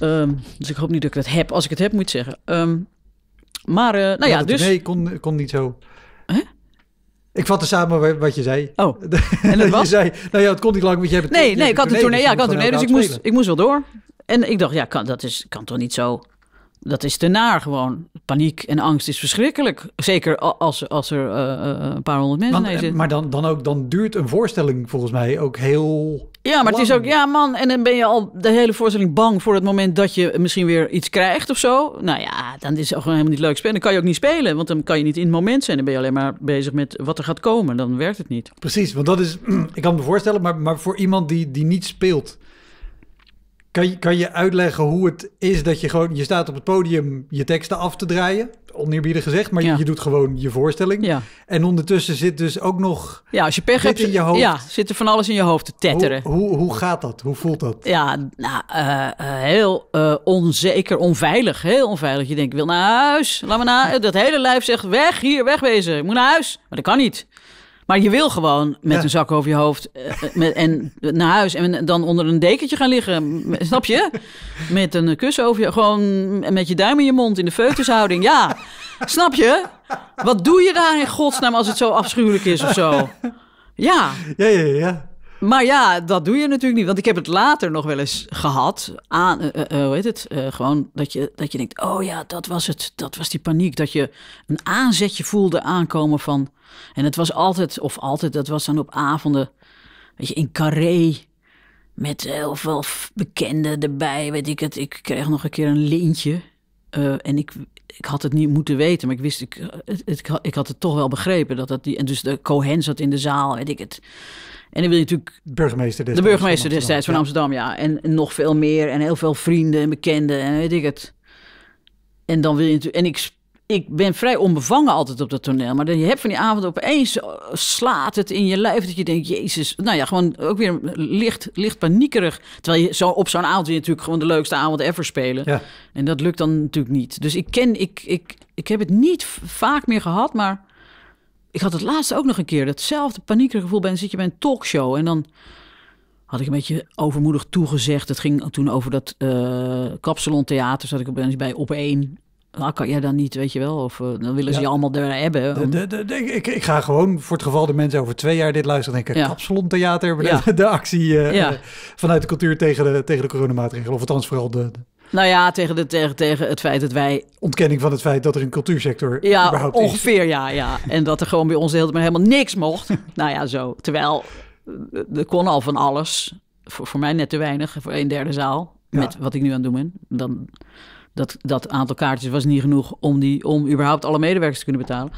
Ehm, dus ik hoop niet dat ik dat heb. Als ik het heb, moet ik zeggen. Ehm, maar, eh, nou ja, dus... Nee, kon, kon niet zo. Ik vatte samen wat je zei. Oh, en was? je zei, nou ja, het kon niet lang, want je hebt het Nee, nee, ik had een tournee, ja, ik had een tournee, dus ik moest, ik moest wel door. En ik dacht, ja, kan, dat is, kan toch niet zo... Dat is te naar gewoon. Paniek en angst is verschrikkelijk. Zeker als, als er eh, eh, een paar honderd mensen eh, zitten. Maar dan, dan, ook, dan duurt een voorstelling volgens mij ook heel ja, maar het is ook, ja man, en dan ben je al de hele voorstelling bang voor het moment dat je misschien weer iets krijgt of zo. Nou ja, dan is het ook helemaal niet leuk spelen. Dan kan je ook niet spelen, want dan kan je niet in het moment zijn. Dan ben je alleen maar bezig met wat er gaat komen. Dan werkt het niet. Precies, want dat is, ik kan me voorstellen, maar, maar voor iemand die, die niet speelt, kan je, kan je uitleggen hoe het is dat je gewoon, je staat op het podium je teksten af te draaien oneerbiedig gezegd, maar je, doet gewoon je voorstelling. En ondertussen zit dus ook nog. Ja, als je pech hebt, in je hoofd. Ja, zit er van alles in je hoofd te tetteren. Hoe, hoe, gaat dat? Hoe voelt dat? Ja, nou, eh, eh, heel eh, onzeker, onveilig. Heel onveilig. Je denkt, ik wil naar huis. Laat me naar. Dat hele lijf zegt: weg hier, wegwezen. Ik moet naar huis. Maar dat kan niet. Maar je wil gewoon met een zak over je hoofd eh, eh, met, en naar huis en dan onder een dekentje gaan liggen. Snap je? Met een kus over je, gewoon met je duim in je mond in de feutushouding. Ja, snap je? Wat doe je daar in godsnaam als het zo afschuwelijk is of zo? Ja. Ja, ja, ja. Maar ja, dat doe je natuurlijk niet. Want ik heb het later nog wel eens gehad. Aan, eh, eh, eh, hoe heet het? gewoon dat je, dat je denkt: oh ja, dat was het. Dat was die paniek. Dat je een aanzetje voelde aankomen van. En het was altijd, of altijd, dat was dan op avonden. Weet je, in Carré. Met heel veel bekenden erbij. Weet ik het. Ik kreeg nog een keer een lintje. en ik, ik had het niet moeten weten, maar ik wist, ik, ik, ik had het toch wel begrepen. Dat dat die, en dus de Cohen zat in de zaal, weet ik het. En dan wil je natuurlijk... Burgemeester De burgemeester destijds van Amsterdam, ja. En, nog veel meer en heel veel vrienden en bekenden en weet ik het. En dan wil je natuurlijk... En ik, ik ben vrij onbevangen altijd op dat toneel. Maar dan, je hebt van die avond opeens eh, slaat het in je lijf dat je denkt... Jezus, nou ja, gewoon ook weer licht, licht paniekerig. Terwijl je zo, op zo'n avond je natuurlijk gewoon de leukste avond ever spelen. En dat lukt dan natuurlijk niet. Dus ik ken... Ik, ik, ik heb het niet vaak meer gehad, maar... Ik had het laatste ook nog een keer datzelfde paniekere gevoel ben, zit je bij een talkshow en dan had ik een beetje overmoedig toegezegd. Het ging toen over dat uh, eh, kapsalon theater. Zat ik opeens bij op één. Nou, kan jij dan niet, weet je wel? Of eh, dan willen ze je allemaal daar hebben. De, ik, ik, ga gewoon voor het geval de mensen over twee jaar dit luisteren denken... Ja. Kapsalon Theater, de, actie eh, vanuit de cultuur tegen de, tegen de coronamaatregelen. Of althans vooral de, nou ja, tegen, de, tegen, tegen het feit dat wij... Ontkenning van het feit dat er een cultuursector ja, ongeveer, ja, ja. En dat er gewoon bij ons de hele tijd maar helemaal niks mocht. nou ja, zo. Terwijl eh, er kon al van alles. Voor, voor mij net te weinig, voor een derde zaal. Met wat ik nu aan het doen ben. Dan, dat, dat aantal kaartjes was niet genoeg om, die, om überhaupt alle medewerkers te kunnen betalen.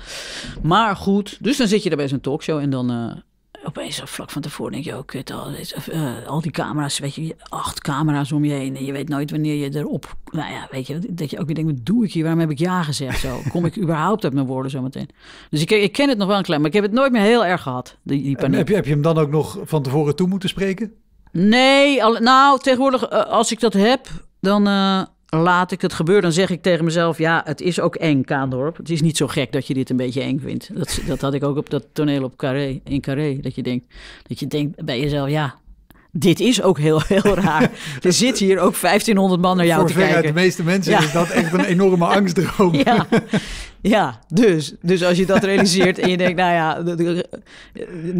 Maar goed, dus dan zit je daar bij zo'n talkshow en dan... Eh, opeens vlak van tevoren denk je ook, oh, al, uh, al die camera's, weet je, acht camera's om je heen. En je weet nooit wanneer je erop, nou ja, weet je, dat je ook weer denkt, wat doe ik hier? Waarom heb ik ja gezegd? Zo, kom ik überhaupt uit mijn woorden zometeen? Dus ik, ik ken het nog wel een klein, maar ik heb het nooit meer heel erg gehad, die, die heb je, heb je hem dan ook nog van tevoren toe moeten spreken? Nee, al, nou, tegenwoordig, eh, als ik dat heb, dan... Eh, laat ik het gebeuren. Dan zeg ik tegen mezelf: ja, het is ook eng, Kaandorp. Het is niet zo gek dat je dit een beetje eng vindt. Dat, dat had ik ook op dat toneel op Carré, in Carré. Dat je denkt, dat je denkt bij jezelf: ja, dit is ook heel, heel raar. er zit hier ook 1500 man naar jou te kijken. Voor de meeste mensen ja. is dat echt een enorme angstdroom. ja. ja, dus. Dus als je dat realiseert en je denkt, nou ja...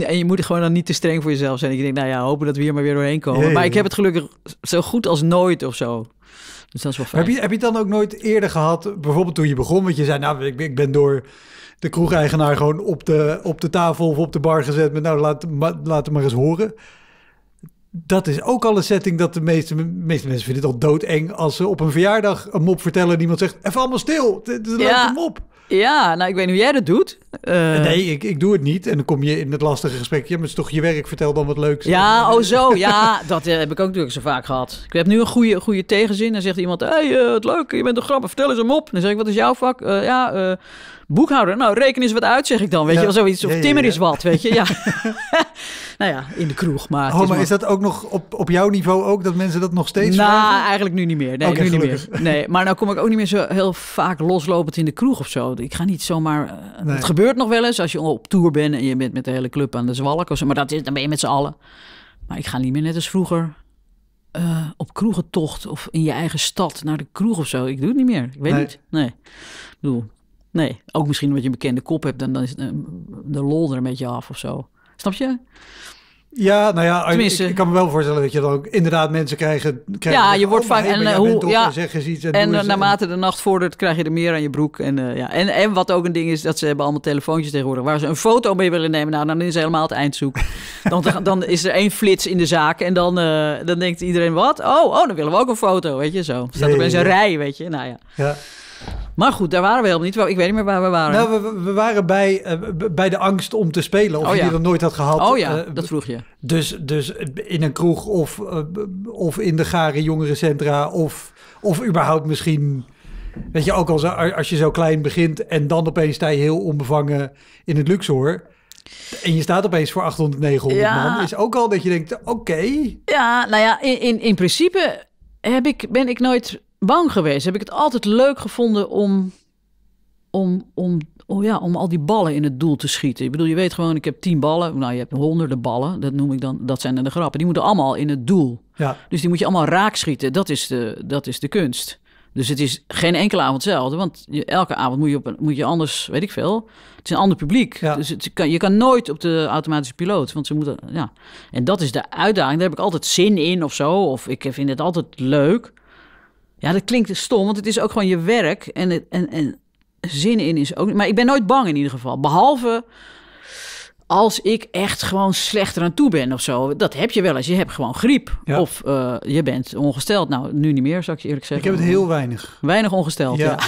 En je moet gewoon dan niet te streng voor jezelf zijn. Ik je denkt, nou ja, hopen dat we hier maar weer doorheen komen. maar ik heb het gelukkig zo goed als nooit of zo. Dus heb je, heb je het dan ook nooit eerder gehad, bijvoorbeeld toen je begon, met je zei, nou, ik, ik ben door de kroegeigenaar gewoon op de, op de tafel of op de bar gezet met, nou, laat, ma, laat het maar eens horen. Dat is ook al een setting dat de meeste, meeste mensen vinden het al doodeng als ze op een verjaardag een mop vertellen en iemand zegt, even allemaal stil, het is een leuke mop. Ja, nou, ik weet niet hoe jij dat doet. Eh, nee, ik, ik doe het niet. En dan kom je in het lastige gesprek. Je maar het is toch je werk, vertel dan wat leuks. Ja, oh zo, ja. Dat eh, heb ik ook natuurlijk zo vaak gehad. Ik heb nu een goede, goede tegenzin. Dan zegt iemand, hey, wat eh, leuk, je bent een grappig, vertel eens een mop. Dan zeg ik, wat is jouw vak? ja, boekhouder. Nou, reken eens wat uit, zeg ik dan. Weet je zoiets. Of timmer is wat, weet je. Ja. nou ja, in de kroeg. Maar, oh, is dat ook nog op, op jouw niveau ook, dat mensen dat nog steeds Nou, eigenlijk nu niet meer. Nee, nu niet meer. Nee, maar nou kom ik ook niet meer zo heel vaak loslopend in de kroeg of zo. Ik ga niet zomaar... Het gebeurt nog wel eens als je op tour bent en je bent met de hele club aan de zwalk of zo. Maar dat is, dan ben je met z'n allen. Maar ik ga niet meer net als vroeger uh, op kroegentocht of in je eigen stad naar de kroeg of zo. Ik doe het niet meer. Ik weet nee. niet. Nee. Ik bedoel, nee. Ook misschien wat je een bekende kop hebt, dan, dan is eh, de lol er een beetje af of zo. Snap je? Ja, nou ja, ik, kan me wel voorstellen dat je dan ook inderdaad mensen krijgen. krijgen ja, je wordt vaak en eh, hoe ja, en zeg En, eh, naarmate de nacht vordert, krijg je er meer aan je broek. En, eh, ja. en, en wat ook een ding is, dat ze hebben allemaal telefoontjes tegenwoordig waar ze een foto mee willen nemen. Nou, dan is helemaal het eindzoek. dan, dan is er één flits in de zaak en dan, dan denkt iedereen: wat? Oh, oh, dan willen we ook een foto, weet je zo. Staat er ja, ja, een rij, weet je. Nou ja. ja. Maar goed, daar waren we helemaal niet. Ik weet niet meer waar we waren. Nou, we, we waren bij, eh, bij de angst om te spelen. Of oh, je dat nooit had gehad. Oh ja, eh, dat vroeg je. Dus, dus in een kroeg of, eh, of in de gare jongerencentra. Of, of überhaupt misschien... Weet je, ook als, als je zo klein begint en dan opeens sta je heel onbevangen in het Luxor. En je staat opeens voor 800, 900 man. Is ook al dat je denkt, oké. Ja, nou ja, in, in, in principe heb ik, ben ik nooit bang geweest. Heb ik het altijd leuk gevonden om, om, om, oh ja, om al die ballen in het doel te schieten. Ik bedoel, je weet gewoon, ik heb tien ballen. Nou, je hebt honderden ballen. Dat noem ik dan, dat zijn dan de grappen. Die moeten allemaal in het doel. Ja. Dus die moet je allemaal raak schieten. Dat is de, dat is de kunst. Dus het is geen enkele avond hetzelfde. Want elke avond moet je, op, moet je anders, weet ik veel. Het is een ander publiek. Ja. Dus het kan, je kan nooit op de automatische piloot. Want ze moeten, ja. En dat is de uitdaging. Daar heb ik altijd zin in of zo. Of ik vind het altijd leuk. Ja, dat klinkt stom, want het is ook gewoon je werk. En, en, en zin in is ook. Maar ik ben nooit bang in ieder geval. Behalve als ik echt gewoon slechter aan toe ben of zo. Dat heb je wel eens. Je hebt gewoon griep. Of eh, je bent ongesteld. Nou, nu niet meer, zou ik je eerlijk zeggen. Ik heb het heel weinig. Weinig ongesteld, ja.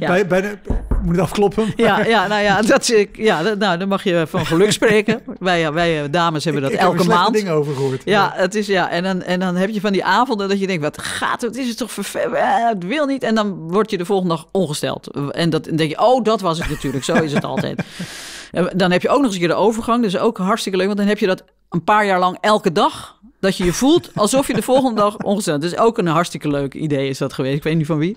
Ja. Bij, bij de, moet het afkloppen? Ja, ja, nou ja, dat, ik, ja nou, dan mag je van geluk spreken. wij, wij eh, dames hebben dat elke maand. over gehoord. Ja, het is, ja en, dan, en dan heb je van die avonden dat je denkt, wat gaat het? Is het toch vervelend? het wil niet. En dan word je de volgende dag ongesteld. En dat, dan denk je, oh, dat was het natuurlijk. Zo is het altijd. En dan heb je ook nog eens een keer de overgang. Dus ook hartstikke leuk, want dan heb je dat een paar jaar lang elke dag dat je je voelt alsof je de volgende dag ongesteld Dus ook een hartstikke leuk idee is dat geweest. Ik weet niet van wie.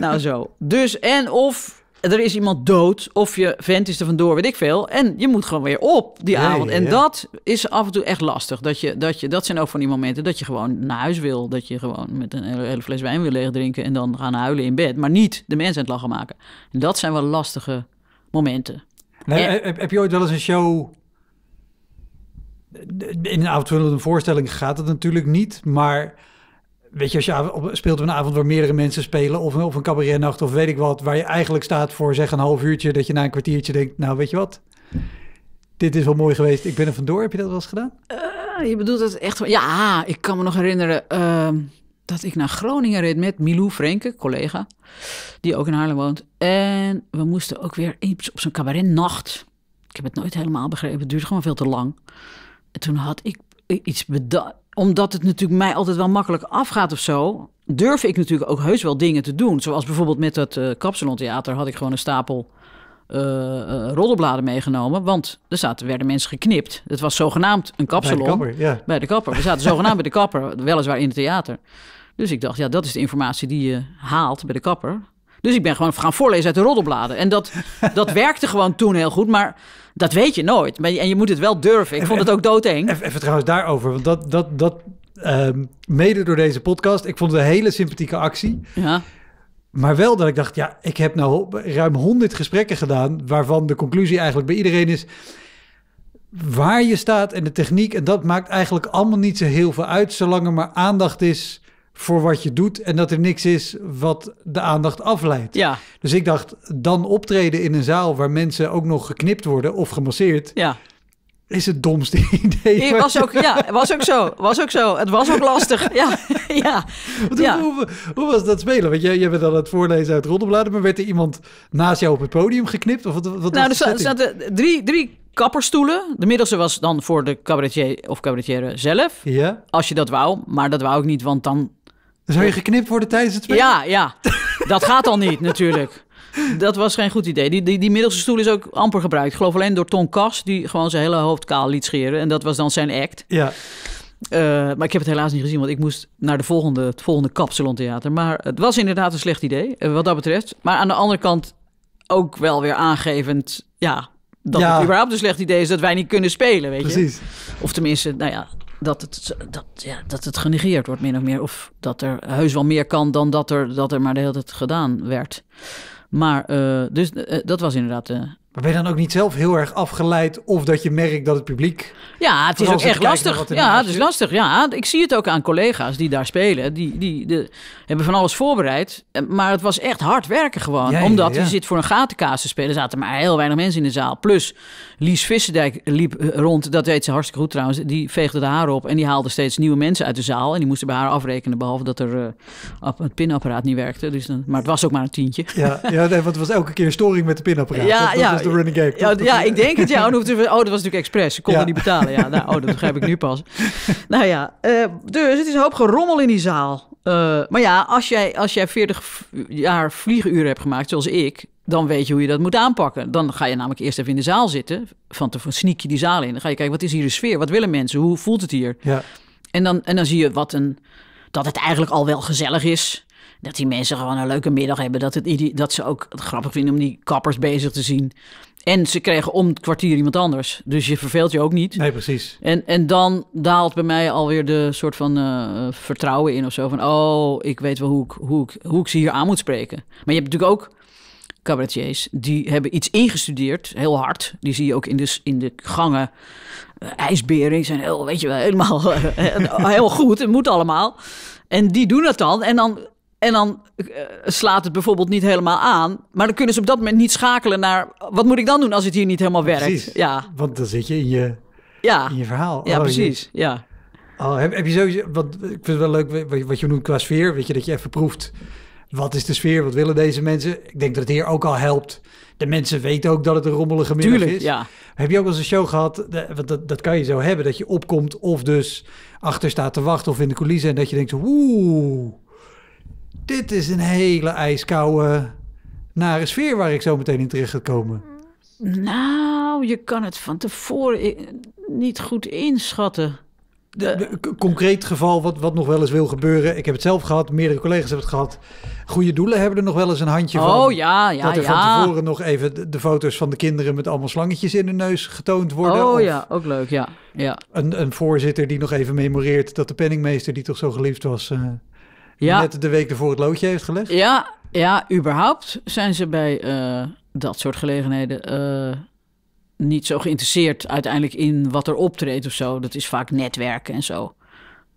Nou, zo. Dus en of er is iemand dood of je vent is er vandoor, weet ik veel. En je moet gewoon weer op die avond. En dat is af en toe echt lastig. Dat, je, dat, je, dat zijn ook van die momenten dat je gewoon naar huis wil. Dat je gewoon met een hele fles wijn wil drinken en dan gaan huilen in bed. Maar niet de mensen aan het lachen maken. En dat zijn wel lastige momenten. heb, je ooit wel eens een show in een avondvullende voorstelling gaat het natuurlijk niet, maar weet je, als je speelt op een avond waar meerdere mensen spelen, of, of een cabaretnacht, of weet ik wat, waar je eigenlijk staat voor zeg een half uurtje, dat je na een kwartiertje denkt, nou weet je wat, dit is wel mooi geweest, ik ben er vandoor. Heb je dat wel eens gedaan? Eh, je bedoelt dat echt, ja, ik kan me nog herinneren ehm, dat ik naar Groningen reed met Milou Frenke, collega, die ook in Haarlem woont. En we moesten ook weer op zo'n cabaretnacht. Ik heb het nooit helemaal begrepen, het duurde gewoon veel te lang toen had ik iets bedacht. Omdat het natuurlijk mij altijd wel makkelijk afgaat of zo, durf ik natuurlijk ook heus wel dingen te doen. Zoals bijvoorbeeld met dat uh, eh, theater had ik gewoon een stapel uh, meegenomen. Want er zaten, werden mensen geknipt. Het was zogenaamd een kapsalon. Bij de kapper, ja. Bij de kapper. We zaten zogenaamd bij de kapper, weliswaar in het theater. Dus ik dacht, ja, dat is de informatie die je haalt bij de kapper. Dus ik ben gewoon gaan voorlezen uit de roddelbladen. En dat, dat werkte gewoon toen heel goed. Maar dat weet je nooit. En je moet het wel durven. Ik vond het ook doodeng. Even, trouwens daarover. Want dat, dat, dat ehm, mede door deze podcast. Ik vond het een hele sympathieke actie. Ja. Maar wel dat ik dacht, ja, ik heb nou ruim honderd gesprekken gedaan. waarvan de conclusie eigenlijk bij iedereen is. waar je staat en de techniek. En dat maakt eigenlijk allemaal niet zo heel veel uit. zolang er maar aandacht is voor wat je doet en dat er niks is wat de aandacht afleidt. Ja. Dus ik dacht, dan optreden in een zaal waar mensen ook nog geknipt worden of gemasseerd. Ja. Is het domste idee. Het was ook, ja, was ook zo. Was ook zo. Het was ook lastig. Ja, ja. Hoe, hoe, was dat spelen? Want jij, jij bent aan het voorlezen uit Roddelbladen, maar werd er iemand naast jou op het podium geknipt? Of wat, wat nou, er zaten drie, drie kapperstoelen. De middelste was dan voor de cabaretier of cabaretier zelf. Ja. Als je dat wou. Maar dat wou ik niet, want dan zou je geknipt worden tijdens het Ja, ja. Dat gaat al niet natuurlijk. Dat was geen goed idee. Die, die, die middelste stoel is ook amper gebruikt. geloof alleen door Ton Kas, die gewoon zijn hele hoofd kaal liet scheren. En dat was dan zijn act. Ja. Eh, maar ik heb het helaas niet gezien, want ik moest naar de volgende, het volgende Kapsalon Theater. Maar het was inderdaad een slecht idee, eh, wat dat betreft. Maar aan de andere kant ook wel weer aangevend, ja, dat ja. het überhaupt een slecht idee is dat wij niet kunnen spelen, weet Precies. je. Of tenminste, nou ja, dat het, dat, ja, dat het genegeerd wordt, min of meer. Of dat er heus wel meer kan dan dat er, dat er maar de hele tijd gedaan werd. Maar eh, dus, eh, dat was inderdaad eh, maar ben je dan ook niet zelf heel erg afgeleid of dat je merkt dat het publiek... Ja, het is ook echt lastig. Ja, het is lastig. Ja, ik zie het ook aan collega's die daar spelen. Die, die, hebben van alles voorbereid. Eh, maar het was echt hard werken gewoon. omdat je zit voor een gatenkaas te spelen. zaten maar heel weinig mensen in de zaal. Plus, Lies Vissendijk liep eh, rond. Dat deed ze hartstikke goed trouwens. Die veegde de haren op en die haalde steeds nieuwe mensen uit de zaal. En die moesten bij haar afrekenen. Behalve dat er eh, het pinapparaat niet werkte. Dus dan, maar het was ook maar een tientje. Ja, ja nee, het was elke keer storing met de pinapparaat. Ja, ja ja, ja, ik denk het. Ja. Oh, dat was natuurlijk expres. Ze konden niet betalen. Ja, nou, oh, dat begrijp ik nu pas. Nou ja, eh, dus het is een hoop gerommel in die zaal. Eh, maar ja, als jij, als jij 40 jaar vliegenuren hebt gemaakt, zoals ik, dan weet je hoe je dat moet aanpakken. Dan ga je namelijk eerst even in de zaal zitten. Van tevoren sneak je die zaal in. Dan ga je kijken, wat is hier de sfeer? Wat willen mensen? Hoe voelt het hier? Ja. En, dan, en dan zie je wat een, dat het eigenlijk al wel gezellig is dat die mensen gewoon een leuke middag hebben. Dat, het, dat ze ook grappig vinden om die kappers bezig te zien. En ze kregen om het kwartier iemand anders. Dus je verveelt je ook niet. Nee, precies. En, en dan daalt bij mij alweer de soort van eh, vertrouwen in of zo. Van, oh, ik weet wel hoe ik, hoe, ik, hoe ik ze hier aan moet spreken. Maar je hebt natuurlijk ook cabaretiers, die hebben iets ingestudeerd, heel hard. Die zie je ook in de, in de gangen. Uh, zijn heel, weet je wel, helemaal eh, heel goed. Het moet allemaal. En die doen dat dan. En dan en dan eh, slaat het bijvoorbeeld niet helemaal aan. Maar dan kunnen ze op dat moment niet schakelen naar... wat moet ik dan doen als het hier niet helemaal werkt? ja. want dan zit je in je, ja. in je verhaal. Ja, oh, precies. Ja. Oh, heb, heb, je sowieso... Wat, ik vind het wel leuk wat, je noemt qua sfeer. Weet je, dat je even proeft... wat is de sfeer, wat willen deze mensen? Ik denk dat het hier ook al helpt. De mensen weten ook dat het een rommelige middag Tuurlijk, is. Ja. Heb je ook wel eens een show gehad, want dat, dat kan je zo hebben... dat je opkomt of dus achter staat te wachten of in de coulissen... en dat je denkt, hoe. Dit is een hele ijskoude, nare sfeer waar ik zo meteen in terecht ga komen. Nou, je kan het van tevoren niet goed inschatten. De, concreet geval wat, wat nog wel eens wil gebeuren. Ik heb het zelf gehad, meerdere collega's hebben het gehad. Goede doelen hebben er nog wel eens een handje oh, van. Oh ja, ja, Dat er ja. van tevoren nog even de, foto's van de kinderen met allemaal slangetjes in hun neus getoond worden. Oh ja, ook leuk, ja. ja. Een, een voorzitter die nog even memoreert dat de penningmeester die toch zo geliefd was... Eh, ja. net de week ervoor het loodje heeft gelegd? Ja, ja überhaupt zijn ze bij eh, dat soort gelegenheden eh, niet zo geïnteresseerd uiteindelijk in wat er optreedt of zo. Dat is vaak netwerken en zo.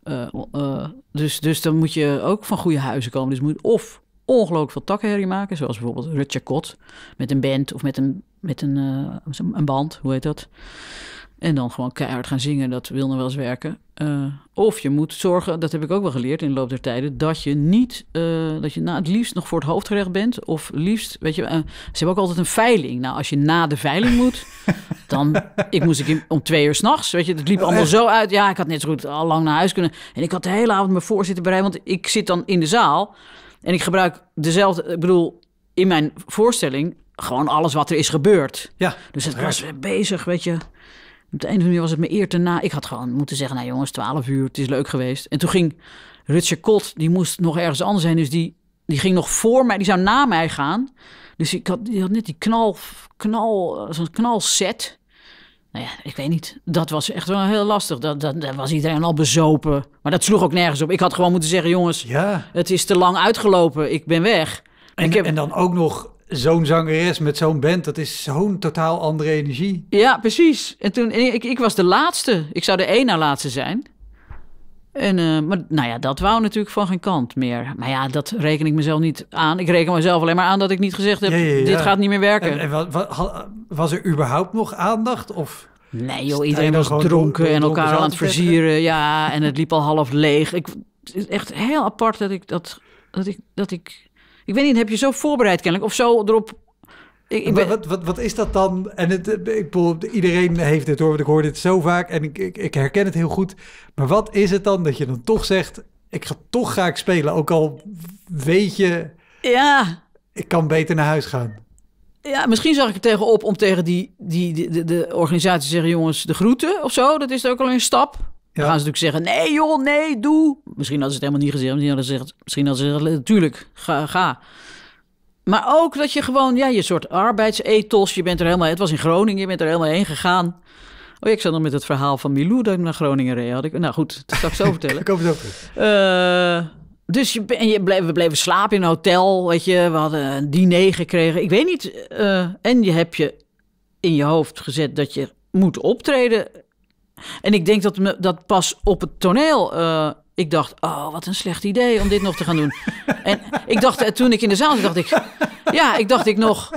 Eh, dus, dus dan moet je ook van goede huizen komen. Dus moet of ongelooflijk veel takkenherrie maken, zoals bijvoorbeeld Rutja Kot met een band of met een, met een, een band, hoe heet dat? En dan gewoon keihard gaan zingen, dat wil nog wel eens werken. Eh, of je moet zorgen, dat heb ik ook wel geleerd in de loop der tijden, dat je niet, eh, dat je na het liefst nog voor het hoofdgerecht bent. Of liefst, weet je, eh, ze hebben ook altijd een veiling. Nou, als je na de veiling moet, dan, ik moest ik om twee uur s'nachts, weet je, het liep allemaal zo uit. Ja, ik had net zo goed al lang naar huis kunnen. En ik had de hele avond mijn voorzitter bereid, want ik zit dan in de zaal en ik gebruik dezelfde, ik bedoel, in mijn voorstelling gewoon alles wat er is gebeurd. Ja, dus het was bezig, weet je op de een of andere manier was het me eer te na. Ik had gewoon moeten zeggen, nou jongens, 12 uur, het is leuk geweest. En toen ging Rutger Kot, die moest nog ergens anders zijn. Dus die, die ging nog voor mij, die zou na mij gaan. Dus ik had, die had net die knal, knal, zo'n knalset. Nou ja, ik weet niet. Dat was echt wel heel lastig. Dat, dat, was iedereen al bezopen. Maar dat sloeg ook nergens op. Ik had gewoon moeten zeggen, jongens, ja. het is te lang uitgelopen. Ik ben weg. En, en dan ook nog zo'n zangeres met zo'n band, dat is zo'n totaal andere energie. Ja, precies. En toen, ik, ik was de laatste. Ik zou de één na laatste zijn. En, eh, maar nou ja, dat wou natuurlijk van geen kant meer. Maar ja, dat reken ik mezelf niet aan. Ik reken mezelf alleen maar aan dat ik niet gezegd heb, dit gaat niet meer werken. En, en wat, was er überhaupt nog aandacht? Of nee joh, iedereen was dronken, en elkaar aan het versieren. Ja, en het liep al half leeg. Ik, het is echt heel apart dat ik dat, dat, ik, dat ik ik weet niet, heb je zo voorbereid kennelijk of zo erop ik, wat, wat, wat, is dat dan? En het, eh, ik bedoel, iedereen heeft dit hoor, want ik hoor dit zo vaak en ik, ik, ik, herken het heel goed. Maar wat is het dan dat je dan toch zegt, ik ga toch ga ik spelen, ook al weet je, ja. ik kan beter naar huis gaan. Ja, misschien zag ik er tegenop om tegen die, die, de, de organisatie te zeggen, jongens, de groeten of zo. Dat is ook al een stap. Dan gaan ze natuurlijk zeggen, nee joh, nee, doe. Misschien hadden ze het helemaal niet gezien Misschien had ze gezegd, misschien natuurlijk, ga, ga. Maar ook dat je gewoon, ja, je soort arbeidsethos, je bent er helemaal, het was in Groningen, je bent er helemaal heen gegaan. Oh, ik zat nog met het verhaal van Milou dat ik naar Groningen reed. Had ik, nou goed, dat zal ik zo vertellen. ik hoop het ook. Eh, dus je, en je bleef, we bleven slapen in een hotel, weet je. We hadden een diner gekregen. Ik weet niet. Eh, en je hebt je in je hoofd gezet dat je moet optreden en ik denk dat, me, dat pas op het toneel. Eh, ik dacht, oh, wat een slecht idee om dit nog te gaan doen. en ik dacht, eh, toen ik in de zaal zat, dacht ik, ja, ik dacht ik nog,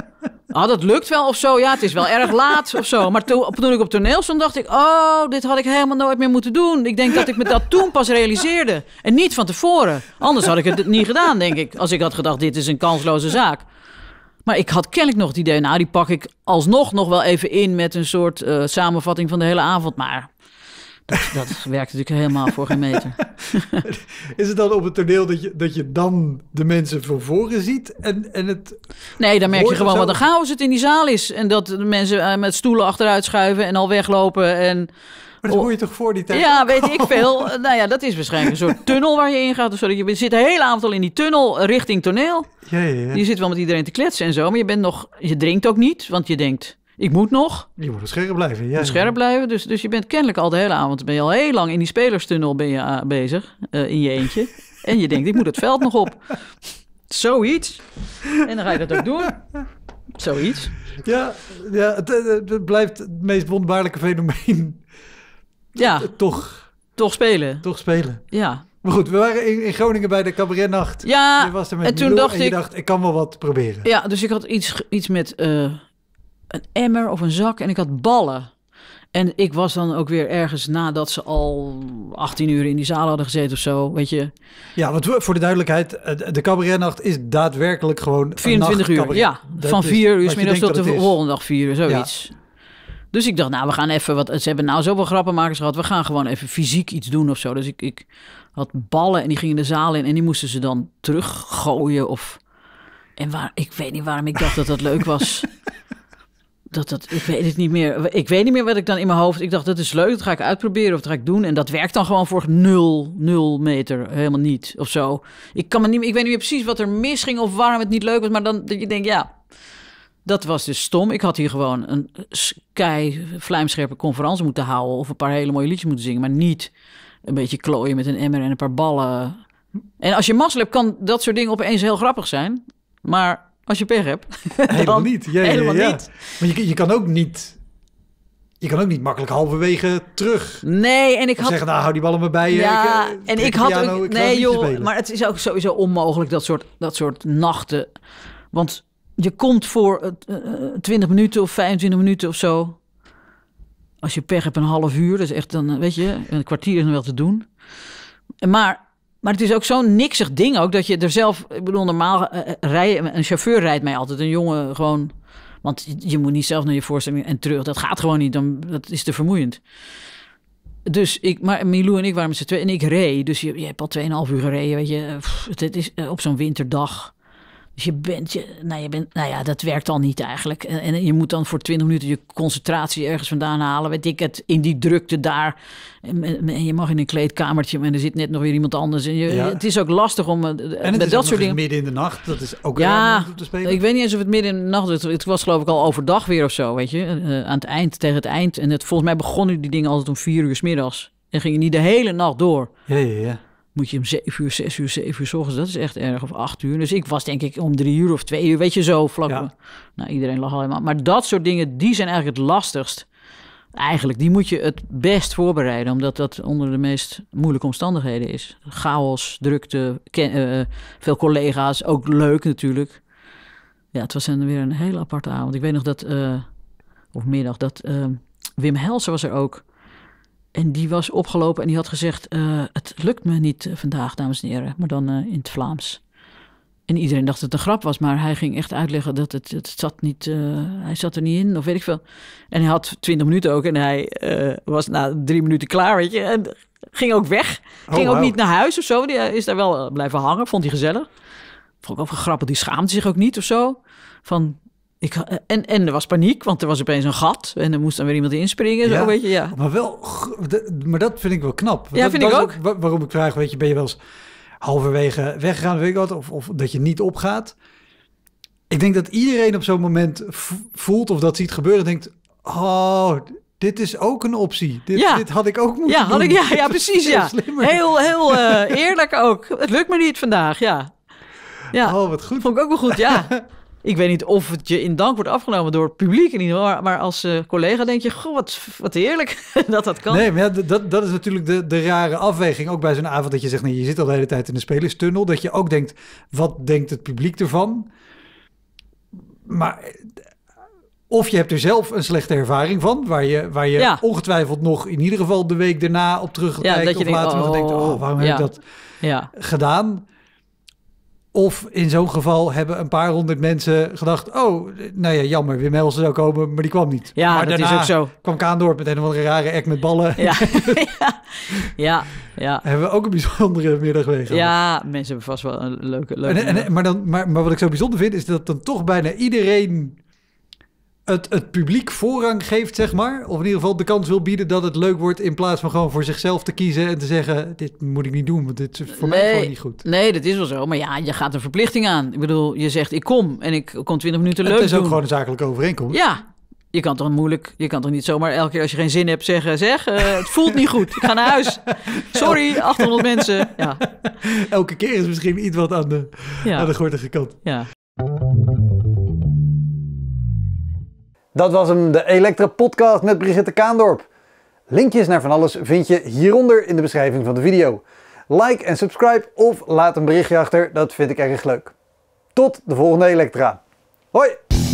ah, dat lukt wel of zo. Ja, het is wel erg laat of zo. Maar toen, toen ik op toneel stond, dacht ik, oh, dit had ik helemaal nooit meer moeten doen. Ik denk dat ik me dat toen pas realiseerde. En niet van tevoren. Anders had ik het niet gedaan, denk ik. Als ik had gedacht, dit is een kansloze zaak. Maar ik had kennelijk nog het idee, nou, die pak ik alsnog nog wel even in met een soort eh, samenvatting van de hele avond. Maar dat, dat werkt natuurlijk helemaal voor geen meter. Is het dan op het toneel dat je, dat je dan de mensen van voren ziet en, en het... Nee, dan merk je gewoon wat een chaos het in die zaal is. En dat de mensen eh, met stoelen achteruit schuiven en al weglopen en... Maar dat oh. hoor je toch voor die tijd? Ja, weet ik veel. nou ja, dat is waarschijnlijk een soort tunnel waar je in gaat. Je zit de hele avond al in die tunnel richting toneel. Ja, ja, ja. Je zit wel met iedereen te kletsen en zo. Maar je, bent nog, je drinkt ook niet, want je denkt ik moet nog. Je moet scherp blijven. Jij moet scherp blijven. Dus, dus je bent kennelijk al de hele avond, ben je al heel lang in die spelerstunnel ben je eh, bezig, eh, in je eentje. en je denkt, ik moet het veld nog op. Zoiets. En dan ga je dat ook doen. Zoiets. Ja, ja het, blijft het meest wonderbaarlijke fenomeen. Ja. Toch. Toch spelen. Toch spelen. Ja. Maar goed, we waren in, Groningen bij de cabaretnacht. Ja, was er met en toen dacht ik... dacht, ik kan wel wat proberen. Ja, dus ik had iets, iets met... Eh, een emmer of een zak en ik had ballen. En ik was dan ook weer ergens nadat ze al 18 uur in die zaal hadden gezeten of zo, weet je. Ja, want voor de duidelijkheid, eh, de cabaretnacht is daadwerkelijk gewoon 24 uur, ja. van 4 uur middags tot de volgende dag 4 uur, zoiets. Dus ik dacht, nou, we gaan even wat. Ze hebben nou zoveel grappenmakers gehad. We gaan gewoon even fysiek iets doen of zo. Dus ik, ik had ballen en die gingen de zaal in. En die moesten ze dan teruggooien. Of, en waar, ik weet niet waarom ik dacht dat dat leuk was. Dat, dat, ik weet het niet meer. Ik weet niet meer wat ik dan in mijn hoofd. Ik dacht, dat is leuk, dat ga ik uitproberen of dat ga ik doen. En dat werkt dan gewoon voor nul, nul meter. Helemaal niet of zo. Ik, kan me niet, ik weet niet meer precies wat er misging of waarom het niet leuk was. Maar dan dat je denkt, ja, dat was dus stom. Ik had hier gewoon een kei vlijmscherpe conferentie moeten houden. Of een paar hele mooie liedjes moeten zingen. Maar niet een beetje klooien met een emmer en een paar ballen. En als je mazzel hebt, kan dat soort dingen opeens heel grappig zijn. Maar als je per hebt. Helemaal niet. Ja, helemaal ja, niet. Maar je, je kan ook niet... Je kan ook niet makkelijk halverwege terug. Nee, en ik had... zeggen, nou, hou die ballen maar bij je. Ja, eh, en ik had ook... nee, joh, maar het is ook sowieso onmogelijk, dat soort, dat soort nachten. Want je komt voor uh, eh, 20 eh, minuten of 25 minuten of zo. Als je pech hebt, een half uur. Dus echt dan, weet je, een kwartier is nog wel te doen. Maar maar het is ook zo'n niksig ding ook dat je er zelf... Ik bedoel, normaal eh, eh, rijden... Een chauffeur rijdt mij altijd. Een jongen gewoon... Want je moet niet zelf naar je voorstelling en terug. Dat gaat gewoon niet. Dan, dat is te vermoeiend. Dus ik, maar Milou en ik waren met z'n tweeën. En ik reed. Dus je, je hebt al 2,5 uur gereden. Weet je, eh, het, is op zo'n winterdag. Dus je bent, je, nou, je bent, nou ja, dat werkt al niet eigenlijk. En, je moet dan voor 20 minuten je concentratie ergens vandaan halen. Weet ik het, in die drukte daar. En, je mag in een kleedkamertje, maar er zit net nog weer iemand anders. En je, Het is ook lastig om. Eh, en het is dat soort dingen. midden in de nacht, dat is ook ja, te spelen. Ik weet niet eens of het midden in de nacht was. Het was geloof ik al overdag weer of zo, weet je. Eh, eh, aan het eind, tegen het eind. En het, volgens mij begonnen die dingen altijd om vier uur s middags. En gingen die niet de hele nacht door. Ja, ja, ja moet je om zeven uur, zes uur, zeven uur zorgen ochtends. Dat is echt erg. Of acht uur. Dus ik was denk ik om drie uur of twee uur. Weet je, zo vlak. Ja. Nou, iedereen lag al helemaal. Maar dat soort dingen, die zijn eigenlijk het lastigst. Eigenlijk, die moet je het best voorbereiden. Omdat dat onder de meest moeilijke omstandigheden is. Chaos, drukte, eh, eh, veel collega's. Ook leuk natuurlijk. Ja, het was een, weer een hele aparte avond. Ik weet nog dat... Eh, of middag, dat... Wim Helsen was er ook. En die was opgelopen en die had gezegd: eh, Het lukt me niet eh, vandaag, dames en heren, maar dan eh, in het Vlaams. En iedereen dacht dat het een grap was, maar hij ging echt uitleggen dat het, het zat niet, hij zat er niet in, of weet ik veel. En hij had twintig minuten ook en hij was na drie minuten klaar, weet je. En ging ook weg. Oh, ging ook niet naar huis of zo. Die is daar wel blijven hangen, vond hij gezellig. Vond ik ook grappig, die schaamde zich ook niet of zo. Van, ik, en, en er was paniek, want er was opeens een gat en er moest dan weer iemand inspringen. zo, weet je, ja. Maar wel, maar dat vind ik wel knap. Ja, dat, vind ik ook. waarom ik vraag, weet je, ben je wel eens halverwege weggegaan, weet ik wat, of, of dat je niet opgaat. Ik denk dat iedereen op zo'n moment voelt of dat ziet gebeuren denkt, oh, dit is ook een optie. Dit, ja. dit had ik ook moeten ja, doen. Had ik, ja, ja, precies. Heel ja. Heel, heel eh, eerlijk ook. Het lukt me niet vandaag, ja. Ja. Oh, wat goed. Vond ik ook wel goed, ja. ik weet niet of het je in dank wordt afgenomen door het publiek in ieder geval. Maar als eh, collega denk je, goh, wat, wat heerlijk dat dat kan. Nee, maar ja, dat, dat is natuurlijk de, de rare afweging. Ook bij zo'n avond dat je zegt, nee, je zit al de hele tijd in de spelerstunnel. Dat je ook denkt, wat denkt het publiek ervan? Maar eh, of je hebt er zelf een slechte ervaring van, waar je, waar je ongetwijfeld nog in ieder geval de week daarna op terugkijkt Of later nog denkt, oh, oh waarom heb ik dat gedaan? Of in zo'n geval hebben een paar honderd mensen gedacht... oh, nou ja, jammer, Wim ze zou komen, maar die kwam niet. Ja, maar dat is ook zo. kwam Kaandorp met een of rare act met ballen. Ja, ja. ja, Hebben we ook een bijzondere middag geweest. Ja, mensen hebben vast wel een leuke... leuke en, en, maar, dan, maar, maar wat ik zo bijzonder vind, is dat dan toch bijna iedereen het, het publiek voorrang geeft, zeg maar. Of in ieder geval de kans wil bieden dat het leuk wordt. In plaats van gewoon voor zichzelf te kiezen en te zeggen: Dit moet ik niet doen, want dit is voor mij gewoon niet goed. Nee, dat is wel zo. Maar ja, je gaat een verplichting aan. Ik bedoel, je zegt: Ik kom en ik kom 20 minuten leuk. Het is ook gewoon een zakelijke overeenkomst. Ja, je kan toch moeilijk, je kan toch niet zomaar elke keer als je geen zin hebt zeggen: zeg, eh, het voelt niet goed, ik ga naar huis. Sorry, 800 mensen. Ja. Elke keer is misschien iets wat aan de, ja. kant. Ja. Dat was hem, de Elektra Podcast met Brigitte Kaandorp. Linkjes naar van alles vind je hieronder in de beschrijving van de video. Like en subscribe of laat een berichtje achter, dat vind ik erg leuk. Tot de volgende Elektra. Hoi!